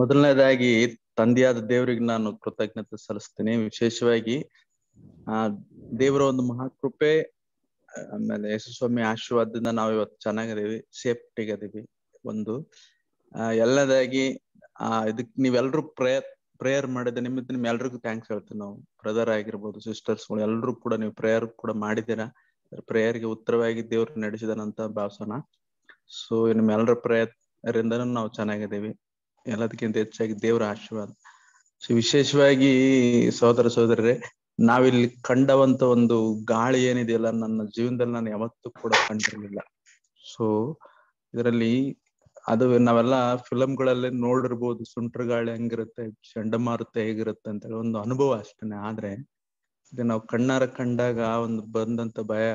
ಮೊದಲನೇದಾಗಿ ತಂದೆಯಾದ ದೇವರಿಗೆ ನಾನು ಕೃತಜ್ಞತೆ ಸಲ್ಲಿಸ್ತೀನಿ ವಿಶೇಷವಾಗಿ ಆ ದೇವರ ಒಂದು ಮಹಾಕೃಪೆ ಆಮೇಲೆ ಯಶಸ್ವಾಮಿ ಆಶೀರ್ವಾದದಿಂದ ನಾವು ಇವತ್ತು ಸೇಫ್ಟಿಗೆ ಸೇಫ್ಟಿಗದೀವಿ ಒಂದು ಆ ಎಲ್ಲದಾಗಿ ಆ ಇದಕ್ ನೀವೆಲ್ರು ಪ್ರಯತ್ ಪ್ರೇಯರ್ ಮಾಡಿದ ನಿಮಿತ್ತ ನಿಮ್ ಎಲ್ರಿಗೂ ಥ್ಯಾಂಕ್ಸ್ ಹೇಳ್ತೀವಿ ನಾವು ಬ್ರದರ್ ಆಗಿರ್ಬೋದು ಸಿಸ್ಟರ್ಸ್ಗಳು ಎಲ್ಲರೂ ಕೂಡ ನೀವು ಪ್ರೇಯರ್ ಕೂಡ ಮಾಡಿದ್ದೀರಾ ಪ್ರೇಯರ್ಗೆ ಉತ್ತರವಾಗಿ ದೇವ್ರು ನಡೆಸಿದನಂತ ಭಾವಸೋಣ ಸೊ ನಿಮ್ಮೆಲ್ಲರ ಪ್ರಯತ್ನದಿಂದನೂ ನಾವು ಚೆನ್ನಾಗಿದೀವಿ ಎಲ್ಲದಕ್ಕಿಂತ ಹೆಚ್ಚಾಗಿ ದೇವರ ಆಶೀರ್ವಾದ ಸೊ ವಿಶೇಷವಾಗಿ ಸಹೋದರ ಸಹೋದರರೇ ನಾವಿಲ್ಲಿ ಕಂಡವಂತ ಒಂದು ಗಾಳಿ ಏನಿದೆಯಲ್ಲ ನನ್ನ ಜೀವನದಲ್ಲಿ ನಾನು ಯಾವತ್ತೂ ಕೂಡ ಕಂಡಿರಲಿಲ್ಲ ಸೊ ಇದರಲ್ಲಿ ಅದು ನಾವೆಲ್ಲ ಫಿಲಮ್ಗಳಲ್ಲಿ ನೋಡಿರ್ಬೋದು ಸುಂಟ್ರ ಗಾಳಿ ಹೆಂಗಿರುತ್ತೆ ಚಂಡಮಾರುತ ಹೇಗಿರುತ್ತೆ ಅಂತ ಹೇಳಿ ಒಂದು ಅನುಭವ ಅಷ್ಟೇ ಆದ್ರೆ ಇದು ನಾವು ಕಣ್ಣಾರ ಕಂಡಾಗ ಒಂದು ಬಂದಂತ ಭಯ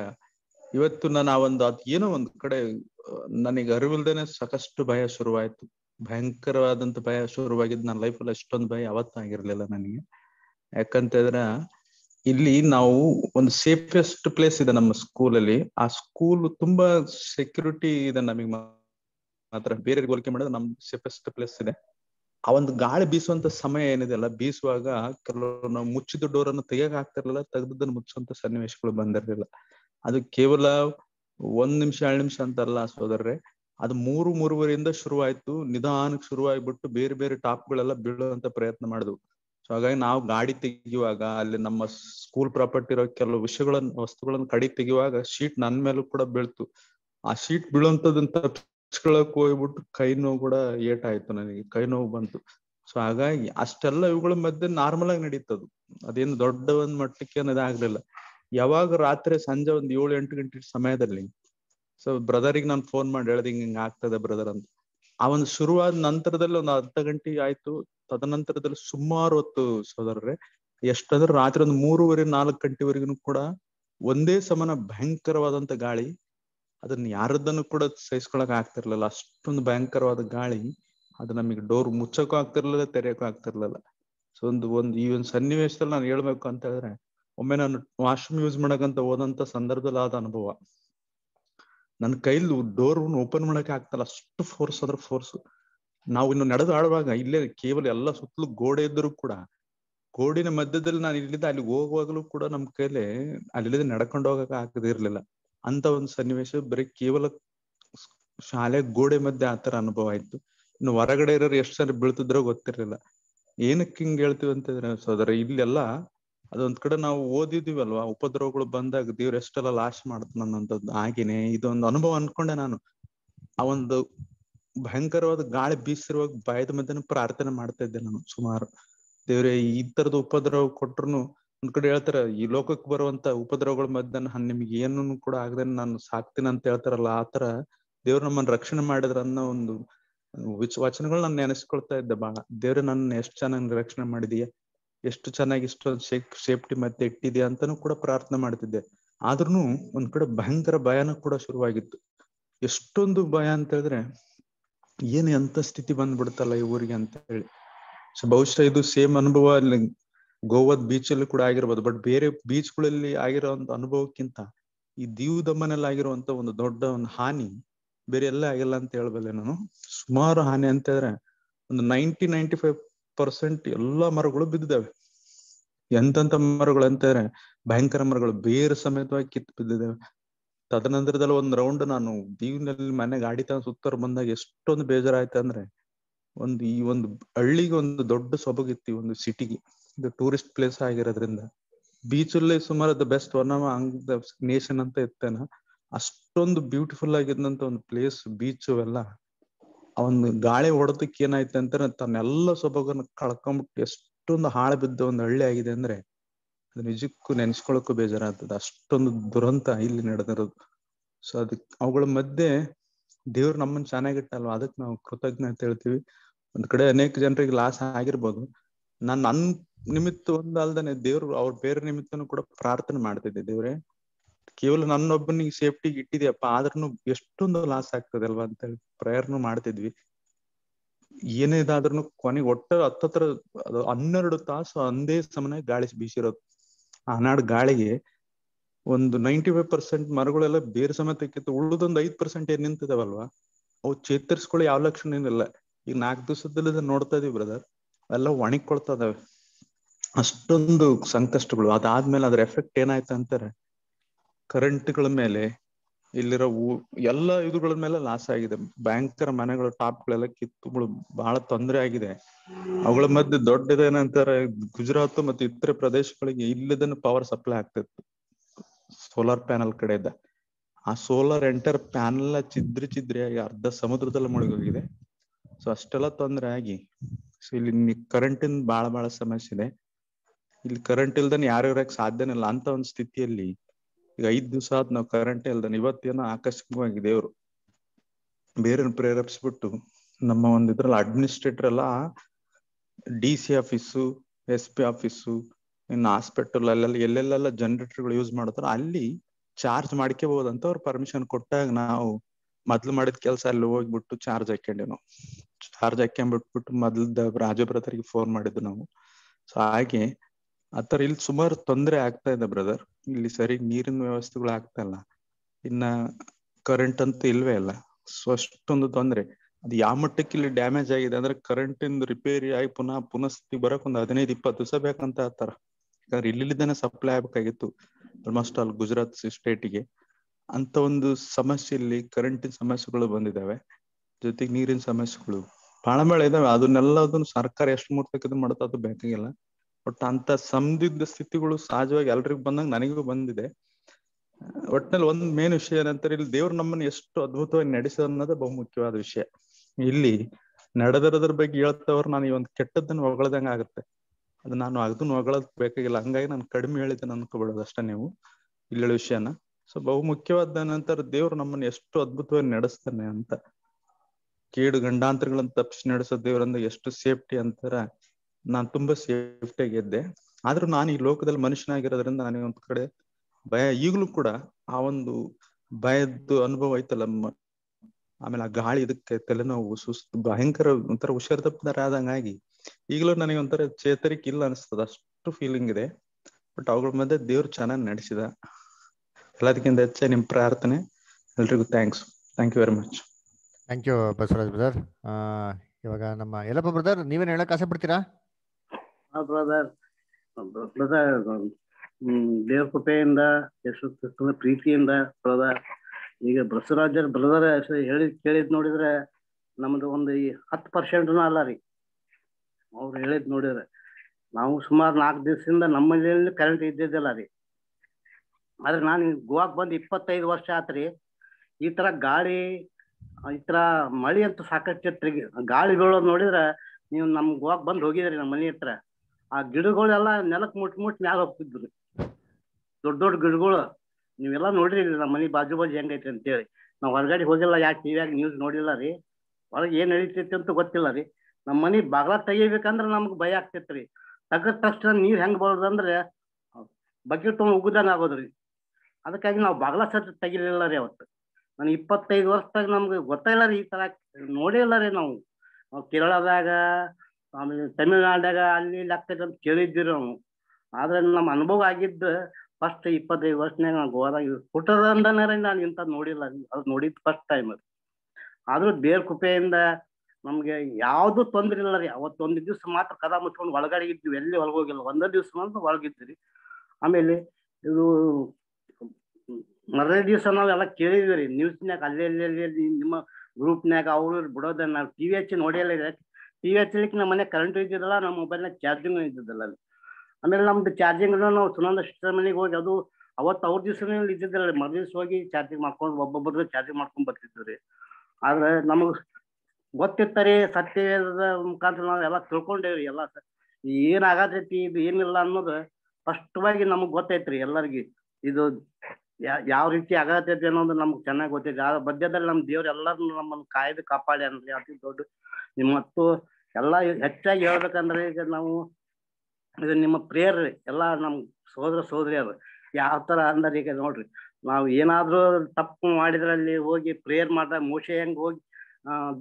ಇವತ್ತು ನಾನು ಆ ಒಂದು ಅದ್ ಏನೋ ಒಂದ್ ಕಡೆ ನನಗೆ ಅರಿವಿಲ್ದೇನೆ ಸಾಕಷ್ಟು ಭಯ ಶುರುವಾಯ್ತು ಭಯಂಕರವಾದಂತ ಭಯ ಶುರುವಾಗಿದ್ದು ನನ್ನ ಲೈಫ್ ಅಲ್ಲಿ ಅಷ್ಟೊಂದು ಭಯ ಅವತ್ತ ಆಗಿರ್ಲಿಲ್ಲ ನನಗೆ ಯಾಕಂತಂದ್ರ ಇಲ್ಲಿ ನಾವು ಒಂದು ಸೇಫೆಸ್ಟ್ ಪ್ಲೇಸ್ ಇದೆ ನಮ್ಮ ಸ್ಕೂಲ್ ಅಲ್ಲಿ ಆ ಸ್ಕೂಲ್ ತುಂಬಾ ಸೆಕ್ಯೂರಿಟಿ ಇದೆ ನಮಗೆ ಮಾತ್ರ ಬೇರೆ ಹೋಲಿಕೆ ಮಾಡಿದ್ರೆ ನಮ್ ಸೇಫೆಸ್ಟ್ ಪ್ಲೇಸ್ ಇದೆ ಆ ಒಂದು ಗಾಳಿ ಬೀಸುವಂತ ಸಮಯ ಏನಿದೆ ಅಲ್ಲ ಬೀಸುವಾಗ ಕೆಲವರು ನಾವು ಮುಚ್ಚಿದ ಡೋರ್ ಅನ್ನು ತೆಗಿಯಕ್ ಆಗ್ತಿರ್ಲಿಲ್ಲ ತೆಗೆದನ್ನು ಮುಚ್ಚುವಂತ ಸನ್ನಿವೇಶಗಳು ಬಂದಿರ್ಲಿಲ್ಲ ಅದು ಕೇವಲ ಒಂದ್ ನಿಮಿಷ ಎರಡು ನಿಮಿಷ ಅಂತ ಅಲ್ಲ ಸೋದರ್ರೆ ಅದು ಮೂರು ಮೂರುವರೆಯಿಂದ ಶುರುವಾಯ್ತು ನಿಧಾನಕ್ಕೆ ಶುರುವಾಗಿಬಿಟ್ಟು ಬೇರೆ ಬೇರೆ ಟಾಪ್ ಗಳೆಲ್ಲ ಬೀಳುವಂತ ಪ್ರಯತ್ನ ಮಾಡಿದ್ವು ಸೊ ಹಾಗಾಗಿ ನಾವು ಗಾಡಿ ತೆಗೆಯುವಾಗ ಅಲ್ಲಿ ನಮ್ಮ ಸ್ಕೂಲ್ ಪ್ರಾಪರ್ಟಿ ಇರೋ ಕೆಲವು ವಿಷಯಗಳನ್ನ ವಸ್ತುಗಳನ್ನ ಕಡಿ ತೆಗೆಯುವಾಗ ಶೀಟ್ ನನ್ ಮೇಲೂ ಕೂಡ ಬೀಳ್ತು ಆ ಶೀಟ್ ಬೀಳುವಂತದನ್ನ ತಪ್ಪಿಸ್ಕೊಳಕ್ ಹೋಗ್ಬಿಟ್ಟು ಕೈ ನೋವು ಕೂಡ ಏಟಾಯ್ತು ನನಗೆ ಕೈ ನೋವು ಬಂತು ಸೊ ಹಾಗಾಗಿ ಅಷ್ಟೆಲ್ಲ ಇವುಗಳ ಮಧ್ಯೆ ನಾರ್ಮಲ್ ಆಗಿ ನಡೀತದ್ದು ಅದೇನು ದೊಡ್ಡ ಒಂದ್ ಮಟ್ಟಕ್ಕೆ ಅನ್ನೋದಾಗ್ಲಿಲ್ಲ ಯಾವಾಗ ರಾತ್ರಿ ಸಂಜೆ ಒಂದ್ ಏಳು ಎಂಟು ಗಂಟೆ ಸಮಯದಲ್ಲಿ ಸೊ ಬ್ರದರಿಗೆ ನಾನು ಫೋನ್ ಮಾಡಿ ಹೇಳಿದೆ ಹಿಂಗ ಆಗ್ತದೆ ಬ್ರದರ್ ಅಂತ ಆ ಒಂದು ಶುರುವಾದ ನಂತರದಲ್ಲಿ ಒಂದು ಅರ್ಧ ಗಂಟೆ ಆಯ್ತು ತದನಂತರದಲ್ಲಿ ಸುಮಾರು ಹೊತ್ತು ಸೋದರ್ರೆ ಎಷ್ಟಂದ್ರೆ ರಾತ್ರಿ ಒಂದು ಮೂರುವರೆ ನಾಲ್ಕು ಗಂಟೆವರೆಗೂ ಕೂಡ ಒಂದೇ ಸಮಾನ ಭಯಂಕರವಾದಂತ ಗಾಳಿ ಅದನ್ನ ಯಾರದನ್ನು ಕೂಡ ಸಹಿಸ್ಕೊಳಕ್ ಆಗ್ತಿರ್ಲಿಲ್ಲ ಅಷ್ಟೊಂದು ಭಯಂಕರವಾದ ಗಾಳಿ ಅದು ನಮಗೆ ಡೋರ್ ಮುಚ್ಚಕ್ಕೂ ಆಗ್ತಿರ್ಲಿಲ್ಲ ತೆರೆಯಕ್ಕೂ ಆಗ್ತಿರ್ಲಿಲ್ಲ ಸೊ ಒಂದು ಒಂದು ಈ ಒಂದು ಸನ್ನಿವೇಶದಲ್ಲಿ ನಾನು ಹೇಳ್ಬೇಕು ಅಂತ ಹೇಳಿದ್ರೆ ಒಮ್ಮೆ ನಾನು ವಾಶ್ರೂಮ್ ಯೂಸ್ ಮಾಡಕಂತ ಹೋದಂತ ಸಂದರ್ಭದಲ್ಲಿ ಆದ ಅನುಭವ ನನ್ನ ಕೈಲಿ ಡೋರ್ ಓಪನ್ ಮಾಡಕ್ಕೆ ಆಗ್ತಲ್ಲ ಅಷ್ಟು ಫೋರ್ಸ್ ಅದ್ರ ಫೋರ್ಸ್ ನಾವು ಇನ್ನು ನಡೆದು ಆಡುವಾಗ ಇಲ್ಲೇ ಕೇವಲ ಎಲ್ಲ ಸುತ್ತಲೂ ಗೋಡೆ ಇದ್ದರೂ ಕೂಡ ಗೋಡಿನ ಮಧ್ಯದಲ್ಲಿ ನಾನು ಇಲ್ಲಿದ್ದ ಅಲ್ಲಿ ಹೋಗುವಾಗಲೂ ಕೂಡ ನಮ್ಮ ಕೈಲಿ ಅಲ್ಲಿದ್ದ ನಡ್ಕೊಂಡು ಹೋಗಕ್ಕೆ ಆಗದಿರ್ಲಿಲ್ಲ ಅಂತ ಒಂದು ಸನ್ನಿವೇಶ ಬರೀ ಕೇವಲ ಶಾಲೆ ಗೋಡೆ ಮಧ್ಯೆ ಆತರ ಅನುಭವ ಆಯ್ತು ಇನ್ನು ಹೊರಗಡೆ ಇರೋರು ಎಷ್ಟು ಸರಿ ಬೀಳ್ತಿದ್ರೋ ಗೊತ್ತಿರ್ಲಿಲ್ಲ ಏನಕ್ಕೆ ಹಿಂಗ್ ಹೇಳ್ತೀವಿ ಅಂತಂದ್ರೆ ಸೋದರ ಇಲ್ಲೆಲ್ಲ ಅದೊಂದ್ ಕಡೆ ನಾವು ಓದಿದಿವಲ್ವಾ ಉಪದ್ರವಗಳು ಬಂದಾಗ ದೇವ್ರ ಎಷ್ಟೆಲ್ಲ ಲಾಶ್ ನನ್ನಂತದ್ದು ಆಗಿನೇ ಇದೊಂದು ಅನುಭವ ಅನ್ಕೊಂಡೆ ನಾನು ಆ ಒಂದು ಭಯಂಕರವಾದ ಗಾಳಿ ಬೀಸಿರುವಾಗ ಭಯದ ಮಧ್ಯೆ ಪ್ರಾರ್ಥನೆ ಮಾಡ್ತಾ ಇದ್ದೆ ನಾನು ಸುಮಾರು ದೇವ್ರೆ ಈ ತರದ ಉಪದ್ರವ ಕೊಟ್ರುನು ಒಂದ್ ಕಡೆ ಹೇಳ್ತಾರ ಈ ಲೋಕಕ್ಕೆ ಬರುವಂತ ಉಪದ್ರವಗಳ ಮಧ್ಯ ನಿಮ್ಗೆ ಏನು ಕೂಡ ಆಗದೆ ನಾನು ಸಾಕ್ತೀನಿ ಅಂತ ಹೇಳ್ತಾರಲ್ಲ ಆತರ ದೇವ್ರ ನಮ್ಮನ್ನ ರಕ್ಷಣೆ ಮಾಡಿದ್ರ ಅನ್ನೋ ಒಂದು ವಿಚ್ ವಚನಗಳು ನಾನು ನೆನೆಸ್ಕೊಳ್ತಾ ಇದ್ದೆ ಬಹಳ ದೇವ್ರೆ ನನ್ನ ಎಷ್ಟ್ ಚೆನ್ನಾಗಿ ರಕ್ಷಣೆ ಮಾಡಿದೀಯ ಎಷ್ಟು ಚೆನ್ನಾಗಿ ಇಷ್ಟೊಂದು ಸೇಫ್ ಸೇಫ್ಟಿ ಮತ್ತೆ ಇಟ್ಟಿದೆ ಅಂತಾನು ಕೂಡ ಪ್ರಾರ್ಥನೆ ಮಾಡ್ತಿದ್ದೆ ಆದ್ರೂ ಒಂದ್ ಕಡೆ ಭಯಂಕರ ಭಯನ ಕೂಡ ಶುರುವಾಗಿತ್ತು ಎಷ್ಟೊಂದು ಭಯ ಅಂತ ಹೇಳಿದ್ರೆ ಏನ್ ಎಂತ ಸ್ಥಿತಿ ಬಂದ್ಬಿಡ್ತಲ್ಲ ಈ ಊರಿಗೆ ಅಂತ ಹೇಳಿ ಸೊ ಬಹುಶಃ ಇದು ಸೇಮ್ ಅನುಭವ ಅಲ್ಲಿ ಗೋವಾದ ಬೀಚ್ ಅಲ್ಲಿ ಕೂಡ ಆಗಿರ್ಬೋದು ಬಟ್ ಬೇರೆ ಬೀಚ್ ಗಳಲ್ಲಿ ಆಗಿರೋ ಅನುಭವಕ್ಕಿಂತ ಈ ದೀವ್ ದಮ್ಮನಲ್ಲಿ ಆಗಿರುವಂತ ಒಂದು ದೊಡ್ಡ ಒಂದು ಹಾನಿ ಬೇರೆ ಎಲ್ಲ ಆಗಿಲ್ಲ ಅಂತ ಹೇಳ್ಬಲ್ಲೆ ನಾನು ಸುಮಾರು ಹಾನಿ ಅಂತ ಹೇಳಿದ್ರೆ ಒಂದು ನೈನ್ಟಿ ನೈಂಟಿ ಫೈವ್ ಪರ್ಸೆಂಟ್ ಎಲ್ಲಾ ಮರಗಳು ಬಿದ್ದಿದ್ದಾವೆ ಎಂತ ಮರಗಳು ಅಂತಂದ್ರೆ ಭಯಂಕರ ಮರಗಳು ಬೇರು ಸಮೇತವಾಗಿ ಕಿತ್ತು ಬಿದ್ದಿದ್ದಾವೆ ತದನಂತರದಲ್ಲಿ ಒಂದ್ ರೌಂಡ್ ನಾನು ದೀವಿನಲ್ಲಿ ಮನೆ ಗಾಡಿ ತನ ಸುತ್ತರ ಬಂದಾಗ ಎಷ್ಟೊಂದು ಬೇಜಾರಾಯ್ತು ಅಂದ್ರೆ ಒಂದು ಈ ಒಂದು ಹಳ್ಳಿಗೆ ಒಂದು ದೊಡ್ಡ ಸೊಬಗಿತ್ತು ಒಂದು ಸಿಟಿಗೆ ಇದು ಟೂರಿಸ್ಟ್ ಪ್ಲೇಸ್ ಆಗಿರೋದ್ರಿಂದ ಅಲ್ಲಿ ಸುಮಾರು the best one of among the nation ಅಂತ ಇತ್ತೇನ ಅಷ್ಟೊಂದು ಬ್ಯೂಟಿಫುಲ್ ಆಗಿದ್ದಂತ ಒಂದು ಪ್ಲೇಸ್ ಬೀಚು ಅವೆಲ್ಲ ಅವನ್ ಗಾಳಿ ಹೊಡೆದಕ್ಕೆ ಏನಾಯ್ತು ಅಂತ ತನ್ನೆಲ್ಲ ಸೊಬಗನ್ನು ಕಳ್ಕೊಂಡ್ಬಿಟ್ಟು ಎಷ್ಟೊಂದು ಹಾಳು ಬಿದ್ದ ಒಂದು ಹಳ್ಳಿ ಆಗಿದೆ ಅಂದ್ರೆ ಅದು ನಿಜಕ್ಕೂ ನೆನ್ಸ್ಕೊಳಕ್ಕೂ ಬೇಜಾರಾಗ್ತದೆ ಅಷ್ಟೊಂದು ದುರಂತ ಇಲ್ಲಿ ನಡೆದಿರೋದು ಸೊ ಅದಕ್ಕೆ ಅವುಗಳ ಮಧ್ಯೆ ದೇವ್ರು ನಮ್ಮನ್ನ ಚೆನ್ನಾಗಿಟ್ಟಲ್ವ ಅದಕ್ಕೆ ನಾವು ಕೃತಜ್ಞತೆ ಹೇಳ್ತೀವಿ ಒಂದ್ ಕಡೆ ಅನೇಕ ಜನರಿಗೆ ಲಾಸ್ ಆಗಿರ್ಬೋದು ನಾನ್ ನನ್ ನಿಮಿತ್ತ ಅಲ್ದನೆ ದೇವ್ರು ಅವ್ರ ಬೇರೆ ನಿಮಿತ್ತನು ಕೂಡ ಪ್ರಾರ್ಥನೆ ಮಾಡ್ತಿದ್ದೆ ದೇವ್ರೆ ಕೇವಲ ನನ್ನೊಬ್ಬನಿಗೆ ಸೇಫ್ಟಿಗೆ ಇಟ್ಟಿದ್ಯಪ್ಪ ಆದ್ರೂ ಎಷ್ಟೊಂದು ಲಾಸ್ ಆಗ್ತದೆ ಅಲ್ವಾ ಅಂತ ಹೇಳಿ ಪ್ರೇಯರ್ನು ಮಾಡ್ತಿದ್ವಿ ಏನೇದಾದ್ರೂ ಕೊನೆಗೆ ಒಟ್ಟ ಹತ್ತತ್ರ ಹನ್ನೆರಡು ತಾಸು ಅಂದೇ ಸಮನೆ ಗಾಳಿ ಬೀಸಿರೋದು ಆ ನಾಡು ಗಾಳಿಗೆ ಒಂದು ನೈಂಟಿ ಫೈವ್ ಪರ್ಸೆಂಟ್ ಮರಗಳೆಲ್ಲ ಬೇರೆ ಸಮೇತ ಕಿತ್ತು ಉಳಿದೊಂದು ಐದ್ ಪರ್ಸೆಂಟ್ ಏನ್ ನಿಂತಿದಾವಲ್ವಾ ಅವು ಚೇತರಿಸ್ಕೊಳ್ಳಿ ಯಾವ ಲಕ್ಷಣ ಏನಿಲ್ಲ ಈಗ ನಾಲ್ಕು ದಿವಸದಲ್ಲಿ ನೋಡ್ತಾ ಇದೀವಿ ಬ್ರದರ್ ಎಲ್ಲ ಒಣಗಿಕೊಳ್ತಾ ಇದಾವೆ ಅಷ್ಟೊಂದು ಸಂಕಷ್ಟಗಳು ಅದಾದ್ಮೇಲೆ ಅದ್ರ ಎಫೆಕ್ಟ್ ಏನಾಯ್ತ ಅಂತಾರೆ ಗಳ ಮೇಲೆ ಇಲ್ಲಿರೋ ಎಲ್ಲ ಇದುಗಳ ಮೇಲೆ ಲಾಸ್ ಆಗಿದೆ ಭಯಂಕರ ಮನೆಗಳ ಟಾಪ್ ಗಳೆಲ್ಲ ಕಿತ್ತು ಬಹಳ ತೊಂದರೆ ಆಗಿದೆ ಅವುಗಳ ಮಧ್ಯೆ ದೊಡ್ಡದೇನಂತಾರೆ ಗುಜರಾತ್ ಮತ್ತೆ ಇತರ ಪ್ರದೇಶಗಳಿಗೆ ಇಲ್ಲದನ್ನು ಪವರ್ ಸಪ್ಲೈ ಆಗ್ತಿತ್ತು ಸೋಲಾರ್ ಪ್ಯಾನಲ್ ಕಡೆಯಿಂದ ಆ ಸೋಲಾರ್ ಎಂಟರ್ ಪ್ಯಾನಲ್ ಚಿದ್ರಿ ಚಿದ್ರಿ ಆಗಿ ಅರ್ಧ ಸಮುದ್ರದಲ್ಲಿ ಮುಳುಗೋಗಿದೆ ಸೊ ಅಷ್ಟೆಲ್ಲ ತೊಂದರೆ ಆಗಿ ಸೊ ಇಲ್ಲಿ ಕರೆಂಟಿನ ಬಹಳ ಬಹಳ ಸಮಸ್ಯೆ ಇದೆ ಇಲ್ಲಿ ಕರೆಂಟ್ ಇಲ್ದನ್ ಯಾರು ಸಾಧ್ಯನೇ ಇಲ್ಲ ಅಂತ ಒಂದ್ ಸ್ಥಿತಿಯಲ್ಲಿ ಈಗ ಐದ್ ದಿವಸ ಆದ್ ನಾವು ಕರೆಂಟ್ ಇಲ್ದನ್ ಇವತ್ತೇನೋ ಆಕಸ್ಮಿಕವಾಗಿ ದೇವ್ರು ಬೇರೆ ಪ್ರೇರೇಪಿಸ್ಬಿಟ್ಟು ನಮ್ಮ ಒಂದ್ ಇದ್ರಲ್ಲಿ ಅಡ್ಮಿನಿಸ್ಟ್ರೇಟರ್ ಎಲ್ಲ D C office S P office ಇನ್ನು ಹಾಸ್ಪಿಟಲ್ ಅಲ್ಲೆಲ್ಲ ಎಲ್ಲೆಲ್ಲೆಲ್ಲ ಜನರೇಟರ್ಗಳು ಯೂಸ್ ಮಾಡ್ತಾರೋ ಅಲ್ಲಿ ಚಾರ್ಜ್ ಮಾಡ್ಕೋಬಹುದಂತ ಅವ್ರು ಪರ್ಮಿಷನ್ ಕೊಟ್ಟಾಗ ನಾವು ಮೊದ್ಲು ಮಾಡಿದ ಕೆಲಸ ಅಲ್ಲಿ ಹೋಗ್ಬಿಟ್ಟು ಚಾರ್ಜ್ ಹಾಕೊಂಡೆ ನಾವು ಚಾರ್ಜ್ ಹಾಕೊಂಡ್ಬಿಟ್ಬಿಟ್ಟು ಮೊದ್ಲದ ರಾಜಭ್ರತರಿಗೆ ಫೋನ್ ಮಾಡಿದ್ದು ನಾವು ಸೊ ಹಾಗೆ ಆತರ ಇಲ್ಲಿ ಸುಮಾರು ತೊಂದರೆ ಆಗ್ತಾ ಇದೆ ಬ್ರದರ್ ಇಲ್ಲಿ ಸರಿ ನೀರಿನ ವ್ಯವಸ್ಥೆಗಳು ಆಗ್ತಾ ಇಲ್ಲ ಇನ್ನ ಕರೆಂಟ್ ಅಂತೂ ಇಲ್ವೇ ಇಲ್ಲ ಸೊ ಅಷ್ಟೊಂದು ತೊಂದರೆ ಅದು ಯಾವ ಮಟ್ಟಕ್ಕೆ ಇಲ್ಲಿ ಡ್ಯಾಮೇಜ್ ಆಗಿದೆ ಅಂದ್ರೆ ಕರೆಂಟ್ ಇಂದ ರಿಪೇರಿ ಆಗಿ ಪುನಃ ಪುನಃಸ್ಥಿತಿ ಬರಕ್ ಒಂದು ಹದಿನೈದು ಇಪ್ಪತ್ತು ದಿವಸ ಬೇಕಂತ ಆತರ ಯಾಕಂದ್ರೆ ಇಲ್ಲಿದ್ದಾನೆ ಸಪ್ಲೈ ಆಗ್ಬೇಕಾಗಿತ್ತು ಆಲ್ಮೋಸ್ಟ್ ಆಲ್ ಗುಜರಾತ್ ಸ್ಟೇಟ್ಗೆ ಅಂತ ಒಂದು ಸಮಸ್ಯೆ ಇಲ್ಲಿ ಕರೆಂಟ್ ಸಮಸ್ಯೆಗಳು ಬಂದಿದಾವೆ ಜೊತೆಗೆ ನೀರಿನ ಸಮಸ್ಯೆಗಳು ಬಹಳ ಮಳೆ ಇದಾವೆ ಅದನ್ನೆಲ್ಲ ಸರ್ಕಾರ ಎಷ್ಟು ಮೂರ್ತಕ್ಕೆ ಮಾಡುತ್ತಾ ಅದು ಬೇಕಾಗಿಲ್ಲ ಬಟ್ ಅಂತ ಸಮದಿದ್ದ ಸ್ಥಿತಿಗಳು ಸಹಜವಾಗಿ ಎಲ್ರಿಗೂ ಬಂದಂಗ ನನಗೂ ಬಂದಿದೆ ಒಟ್ನಲ್ಲಿ ಒಂದ್ ಮೇನ್ ವಿಷಯ ಏನಂತಾರೆ ಇಲ್ಲಿ ದೇವ್ರು ನಮ್ಮನ್ನ ಎಷ್ಟು ಅದ್ಭುತವಾಗಿ ನಡೆಸೋ ಅನ್ನೋದು ಬಹು ಮುಖ್ಯವಾದ ವಿಷಯ ಇಲ್ಲಿ ನಡೆದಿರೋದ್ರ ಬಗ್ಗೆ ಹೇಳ್ತವ್ರು ನಾನು ಈ ಒಂದು ಕೆಟ್ಟದ್ದನ್ನ ಹೊಗಳದಂಗ ಆಗುತ್ತೆ ಅದು ನಾನು ಅದನ್ನ ಹೊಗಳದ್ ಬೇಕಾಗಿಲ್ಲ ಹಂಗಾಗಿ ನಾನು ಕಡಿಮೆ ಹೇಳಿದ್ದೇನೆ ಅನ್ಕೋಬಿಡೋದು ಅಷ್ಟೇ ನೀವು ಹೇಳೋ ವಿಷಯನ ಸೊ ಬಹು ಮುಖ್ಯವಾದ ನಂತರ ದೇವ್ರು ನಮ್ಮನ್ನ ಎಷ್ಟು ಅದ್ಭುತವಾಗಿ ನಡೆಸ್ತಾನೆ ಅಂತ ಕೇಡು ಗಂಡಾಂತರಗಳನ್ನ ತಪ್ಪಿಸಿ ನಡೆಸೋ ದೇವ್ರಂದ್ರೆ ಎಷ್ಟು ಸೇಫ್ಟಿ ಅಂತಾರ ನಾನು ತುಂಬಾ ಸೇಫ್ಟಿ ಆಗಿದ್ದೆ ಆದ್ರೂ ನಾನು ಈ ಲೋಕದಲ್ಲಿ ಮನುಷ್ಯನಾಗಿರೋದ್ರಿಂದ ನನಗೆ ಒಂದ್ ಕಡೆ ಭಯ ಈಗಲೂ ಕೂಡ ಆ ಒಂದು ಭಯದ್ದು ಅನುಭವ ಐತಲ್ಲ ಆಮೇಲೆ ಆ ಗಾಳಿ ಇದಕ್ಕೆ ತಲೆನೋವು ಸುಸ್ತು ಭಯಂಕರ ಒಂಥರ ಹುಷಾರ್ ಆದಂಗಾಗಿ ಈಗಲೂ ನನಗೆ ಒಂಥರ ಚೇತರಿಕೆ ಇಲ್ಲ ಅನಿಸ್ತದ ಅಷ್ಟು ಫೀಲಿಂಗ್ ಇದೆ ಬಟ್ ಅವುಗಳ ಮಧ್ಯೆ ದೇವ್ರು ಚೆನ್ನಾಗಿ ನಡೆಸಿದ ಎಲ್ಲದಕ್ಕಿಂತ ಹೆಚ್ಚೆ ನಿಮ್ ಪ್ರಾರ್ಥನೆ ಎಲ್ರಿಗೂ thanks thank you very much thank you Basavaraj brother ಇವಾಗ ನಮ್ಮ ಎಲ್ಲಪ್ಪ ಬ್ರದರ್ ನೀವೇನು ಹೇಳಕ್ ಆಸೆ ಪಡ್ತೀರಾ ಬ್ರದರ್ ಬ್ರದರ್ ದೇವ್ರ ಕೃಪೆಯಿಂದ ಯಶಸ್ಸು ಪ್ರೀತಿಯಿಂದ ಬ್ರದರ್ ಈಗ ಬಸವರಾಜರ್ ಬ್ರದರ್ ಹೇಳಿ ಕೇಳಿದ್ ನೋಡಿದ್ರೆ ನಮ್ದು ಒಂದು ಈ ಹತ್ತು ಪರ್ಸೆಂಟ್ನು ಅಲ್ಲ ರೀ ಅವ್ರು ಹೇಳಿದ್ ನೋಡಿದ್ರೆ ನಾವು ಸುಮಾರು ನಾಲ್ಕು ದಿವಸದಿಂದ ನಮ್ಮಲ್ಲಿ ಕರೆಂಟ್ ಇದ್ದಿದ್ದಿಲ್ಲ ರೀ ಆದ್ರೆ ನಾನು ಗೋವಾಕ್ ಬಂದು ಇಪ್ಪತ್ತೈದು ವರ್ಷ ಆತ್ರಿ ಈ ತರ ಗಾಳಿ ಈ ತರ ಮಳಿ ಅಂತ ಸಾಕಷ್ಟು ಗಾಳಿ ಬೀಳೋದು ನೋಡಿದ್ರೆ ನೀವು ನಮ್ ಗೋವಾಕ್ ಬಂದು ಹೋಗಿದ್ರಿ ನಮ್ಮ ಮನೆ ಹತ್ರ ಆ ಗಿಡಗಳೆಲ್ಲ ನೆಲಕ್ ಮುಟ್ ಮುಟ್ ಮ್ಯಾಲ ಹೋಗ್ತಿದ್ರು ದೊಡ್ಡ ದೊಡ್ಡ ಗಿಡಗಳು ನೀವೆಲ್ಲ ನೋಡ್ರಿ ನಮ್ಮ ಮನೆ ಬಾಜು ಬಾಜು ಹೆಂಗೈತಿ ಹೇಳಿ ನಾವು ಹೊರಗಡೆ ಹೋಗಿಲ್ಲ ಯಾಕೆ ಟಿವಿಯಾಗ ನ್ಯೂಸ್ ನೋಡಿಲ್ಲ ರೀ ಒಳಗೆ ಏನ್ ನಡೀತೈತಿ ಅಂತ ಗೊತ್ತಿಲ್ಲ ರೀ ನಮ್ಮ ಮನೆ ಬಾಗ್ಲ ತೆಗಿಬೇಕಂದ್ರೆ ನಮ್ಗೆ ಭಯ ಆಗ್ತೈತ್ರಿ ತಗದ ತಕ್ಷಣ ನೀರ್ ಹೆಂಗ್ ಬರೋದಂದ್ರೆ ಬಕೆಟ್ ತೊಗೊಂಡು ಉಗುದಂಗ ಆಗೋದ್ರಿ ಅದಕ್ಕಾಗಿ ನಾವು ಬಾಗ್ಲ ಸತ್ ತೆಗಿಲಿಲ್ಲ ರೀ ಅವತ್ತು ನಾನು ಇಪ್ಪತ್ತೈದು ವರ್ಷದಾಗ ನಮ್ಗೆ ಗೊತ್ತಿಲ್ಲ ರೀ ಈ ತರ ಇಲ್ಲ ರೀ ನಾವು ಕೇರಳದಾಗ ಆಮೇಲೆ ತಮಿಳ್ನಾಡಾಗ ಅಲ್ಲಿ ಲೆಕ್ಕದ ನಾವು ಆದ್ರೆ ನಮ್ಮ ಅನುಭವ ಆಗಿದ್ದ ಫಸ್ಟ್ ಇಪ್ಪತ್ತೈದು ವರ್ಷನಾಗ ನಾನು ಗೋವಾದಾಗ ಹುಟ್ಟದ ಅಂದನೇ ನಾನು ಇಂಥ ನೋಡಿಲ್ಲ ಅದ್ ನೋಡಿದ್ ಫಸ್ಟ್ ಟೈಮ್ ಅದು ಆದ್ರೂ ದೇವ್ರ ಕೃಪೆಯಿಂದ ನಮ್ಗೆ ಯಾವ್ದು ತೊಂದ್ರೆ ಇಲ್ಲ ರೀ ಅವತ್ತೊಂದು ದಿವ್ಸ ಮಾತ್ರ ಕದ ಮುಚ್ಕೊಂಡು ಒಳಗಡೆ ಇದ್ವಿ ಎಲ್ಲಿ ಹೋಗಿಲ್ಲ ಒಂದೇ ದಿವ್ಸ ಮಾತ್ರ ಒಳಗಿದ್ವಿ ಆಮೇಲೆ ಇದು ಮರನೇ ದಿವಸ ನಾವೆಲ್ಲ ಕೇಳಿದ್ವಿ ರೀ ನ್ಯೂಸ್ನ್ಯಾಗ ಅಲ್ಲಿ ಅಲ್ಲಿ ನಿಮ್ಮ ಗ್ರೂಪ್ನಾಗ ಅವ್ರು ಬಿಡೋದನ್ನ ನಾವು ಟಿ ವಿ ಹಚ್ಚಿ ನೋಡಿಲ್ಲ ಟಿವಿ ಹಚ್ಚಲಿಕ್ಕೆ ನಮ್ಮ ಮನೆ ಕರೆಂಟ್ ಇದ್ದಿದ್ದಲ್ಲ ನಮ್ಮ ಮೊಬೈಲ್ನಾಗ ಚಾರ್ಜಿಂಗ್ ಇದ್ದಿದ್ದಿಲ್ಲ ಅಲ್ಲಿ ಆಮೇಲೆ ನಮ್ದು ಚಾರ್ಜಿಂಗ್ ನಾವು ಸುನಂದ ಮನೆಗೆ ಹೋಗಿ ಅದು ಅವತ್ತು ಅವ್ರ ದಿವಸ ಇದ್ದಿದ್ದಿಲ್ಲ ಮರು ದಿವಸ ಹೋಗಿ ಚಾರ್ಜಿಂಗ್ ಮಾಡ್ಕೊಂಡು ಒಬ್ಬೊಬ್ಬರು ಚಾರ್ಜಿಂಗ್ ಮಾಡ್ಕೊಂಡು ಬರ್ತಿದ್ವಿ ರೀ ಆದ್ರೆ ನಮಗೆ ಗೊತ್ತಿರ್ತಾರೆ ಸತ್ಯದ ಮುಖಾಂತರ ನಾವು ಎಲ್ಲ ತಿಳ್ಕೊಂಡೇವ್ರಿ ಎಲ್ಲ ಏನಾಗತೈತಿ ಇದು ಏನಿಲ್ಲ ಅನ್ನೋದು ಸ್ಪಷ್ಟವಾಗಿ ನಮಗೆ ಗೊತ್ತೈತ್ರಿ ಎಲ್ಲರಿಗೂ ಇದು ಯಾವ ರೀತಿ ಆಗತೈತಿ ಅನ್ನೋದು ನಮ್ಗೆ ಚೆನ್ನಾಗಿ ಗೊತ್ತೈತಿ ಆ ಮಧ್ಯದಲ್ಲಿ ನಮ್ಮ ದೇವ್ರು ಎಲ್ಲರನ್ನು ನಮ್ಮನ್ನು ಕಾಯ್ದು ಕಾಪಾಡಿ ಅನ್ರಿ ಅತಿ ದೊಡ್ಡ ನಿಮ್ಮತ್ತು ಎಲ್ಲಾ ಹೆಚ್ಚಾಗಿ ಹೇಳ್ಬೇಕಂದ್ರೆ ಈಗ ನಾವು ಇದು ನಿಮ್ಮ ಪ್ರೇಯರ್ ಎಲ್ಲಾ ನಮ್ ಸೋದರ ಸೋದರಿಯರು ಯಾವ ತರ ಅಂದ್ರೆ ಈಗ ನೋಡ್ರಿ ನಾವು ಏನಾದರೂ ತಪ್ಪು ಮಾಡಿದ್ರಲ್ಲಿ ಹೋಗಿ ಪ್ರೇಯರ್ ಮಾಡಿದಾಗ ಮೋಶೆ ಹೆಂಗ್ ಹೋಗಿ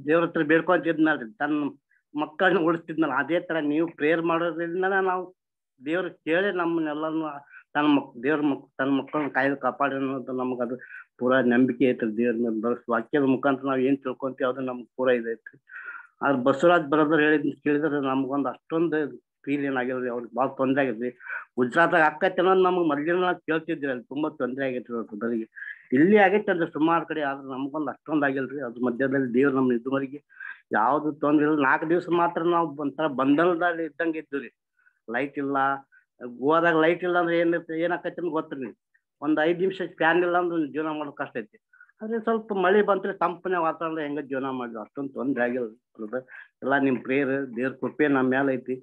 ದೇವ್ರ ಹತ್ರ ಬೇಡ್ಕೊಂತಿದ್ನಲ್ರಿ ತನ್ನ ಮಕ್ಕಳನ್ನ ಉಳಿಸ್ತಿದ್ನಲ್ಲ ಅದೇ ತರ ನೀವು ಪ್ರೇಯರ್ ಮಾಡೋದ್ರಿಂದ ನಾವು ದೇವ್ರ ಕೇಳಿ ನಮ್ಮನ್ನೆಲ್ಲಾನು ತನ್ನ ಮಕ್ ದೇವ್ರ ಮಕ್ ತನ್ನ ಮಕ್ಕಳನ್ನ ಕಾಯ್ದು ಕಾಪಾಡಿ ಅನ್ನೋದು ನಮಗದು ಅದು ಪೂರಾ ನಂಬಿಕೆ ಐತ್ರಿ ದೇವ್ರ ಮೇಲೆ ವಾಕ್ಯದ ಮುಖಾಂತರ ನಾವು ಏನ್ ತಿಳ್ಕೊಂತೀವಿ ಅದು ನಮ್ಗೆ ಪೂರಾ ಇದೈತ್ರಿ ಆದ್ರ ಬಸವರಾಜ್ ಬ್ರದರ್ ಹೇಳಿದ್ ಕೇಳಿದ್ರೆ ನಮ್ಗೊಂದು ಅಷ್ಟೊಂದು ಫೀಲ್ ಏನಾಗಿರೋದು ಅವ್ರಿಗೆ ಬಹಳ ತೊಂದರೆ ಆಗಿದ್ರಿ ಗುಜರಾತಾಗ ಆಕೈತಿ ಅನ್ನೋದು ನಮ್ಗೆ ಮೊದಲಿನ ಕೇಳ್ತಿದ್ರಿ ಅಲ್ಲಿ ತುಂಬಾ ತೊಂದರೆ ಆಗೈತ್ರಿ ಅವ್ರ ಇಲ್ಲಿ ಆಗೈತೆ ಅಂದ್ರೆ ಸುಮಾರು ಕಡೆ ಆದ್ರೆ ನಮ್ಗೊಂದು ಅಷ್ಟೊಂದು ಆಗಿಲ್ರಿ ಅದ್ರ ಮಧ್ಯದಲ್ಲಿ ದೇವ್ರು ನಮ್ಮ ಇದುವರೆಗೆ ಯಾವ್ದು ತೊಂದ್ರೆ ಇಲ್ಲ ನಾಲ್ಕು ದಿವಸ ಮಾತ್ರ ನಾವು ಒಂಥರ ಬಂಧನದಲ್ಲಿ ಇದ್ದಂಗೆ ಇದ್ವಿ ರೀ ಲೈಟ್ ಇಲ್ಲ ಗೋವಾದಾಗ ಲೈಟ್ ಇಲ್ಲ ಅಂದ್ರೆ ಏನ್ ಏನಾಕೈತಿ ಅಂತ ಗೊತ್ತ್ರಿ ಒಂದ್ ಒಂದು ಐದು ನಿಮಿಷ ಫ್ಯಾನ್ ಇಲ್ಲ ಅಂದ್ರೆ ಜೀವನ ಮಾಡೋದು ಕಷ್ಟ ಐತಿ ಅದೇ ಸ್ವಲ್ಪ ಮಳೆ ಬಂತು ತಂಪನೆ ವಾತಾವರಣ ಹೆಂಗ ಜೀವನ ಮಾಡೋದು ಅಷ್ಟೊಂದು ತೊಂದ್ರೆ ಆಗಿಲ್ಲ ಎಲ್ಲ ನಿಮ್ ಪ್ರೇಯರ್ ದೇವ್ರ ಕೃಪೆ ನಮ್ಮ ಮೇಲೆ ಐತಿ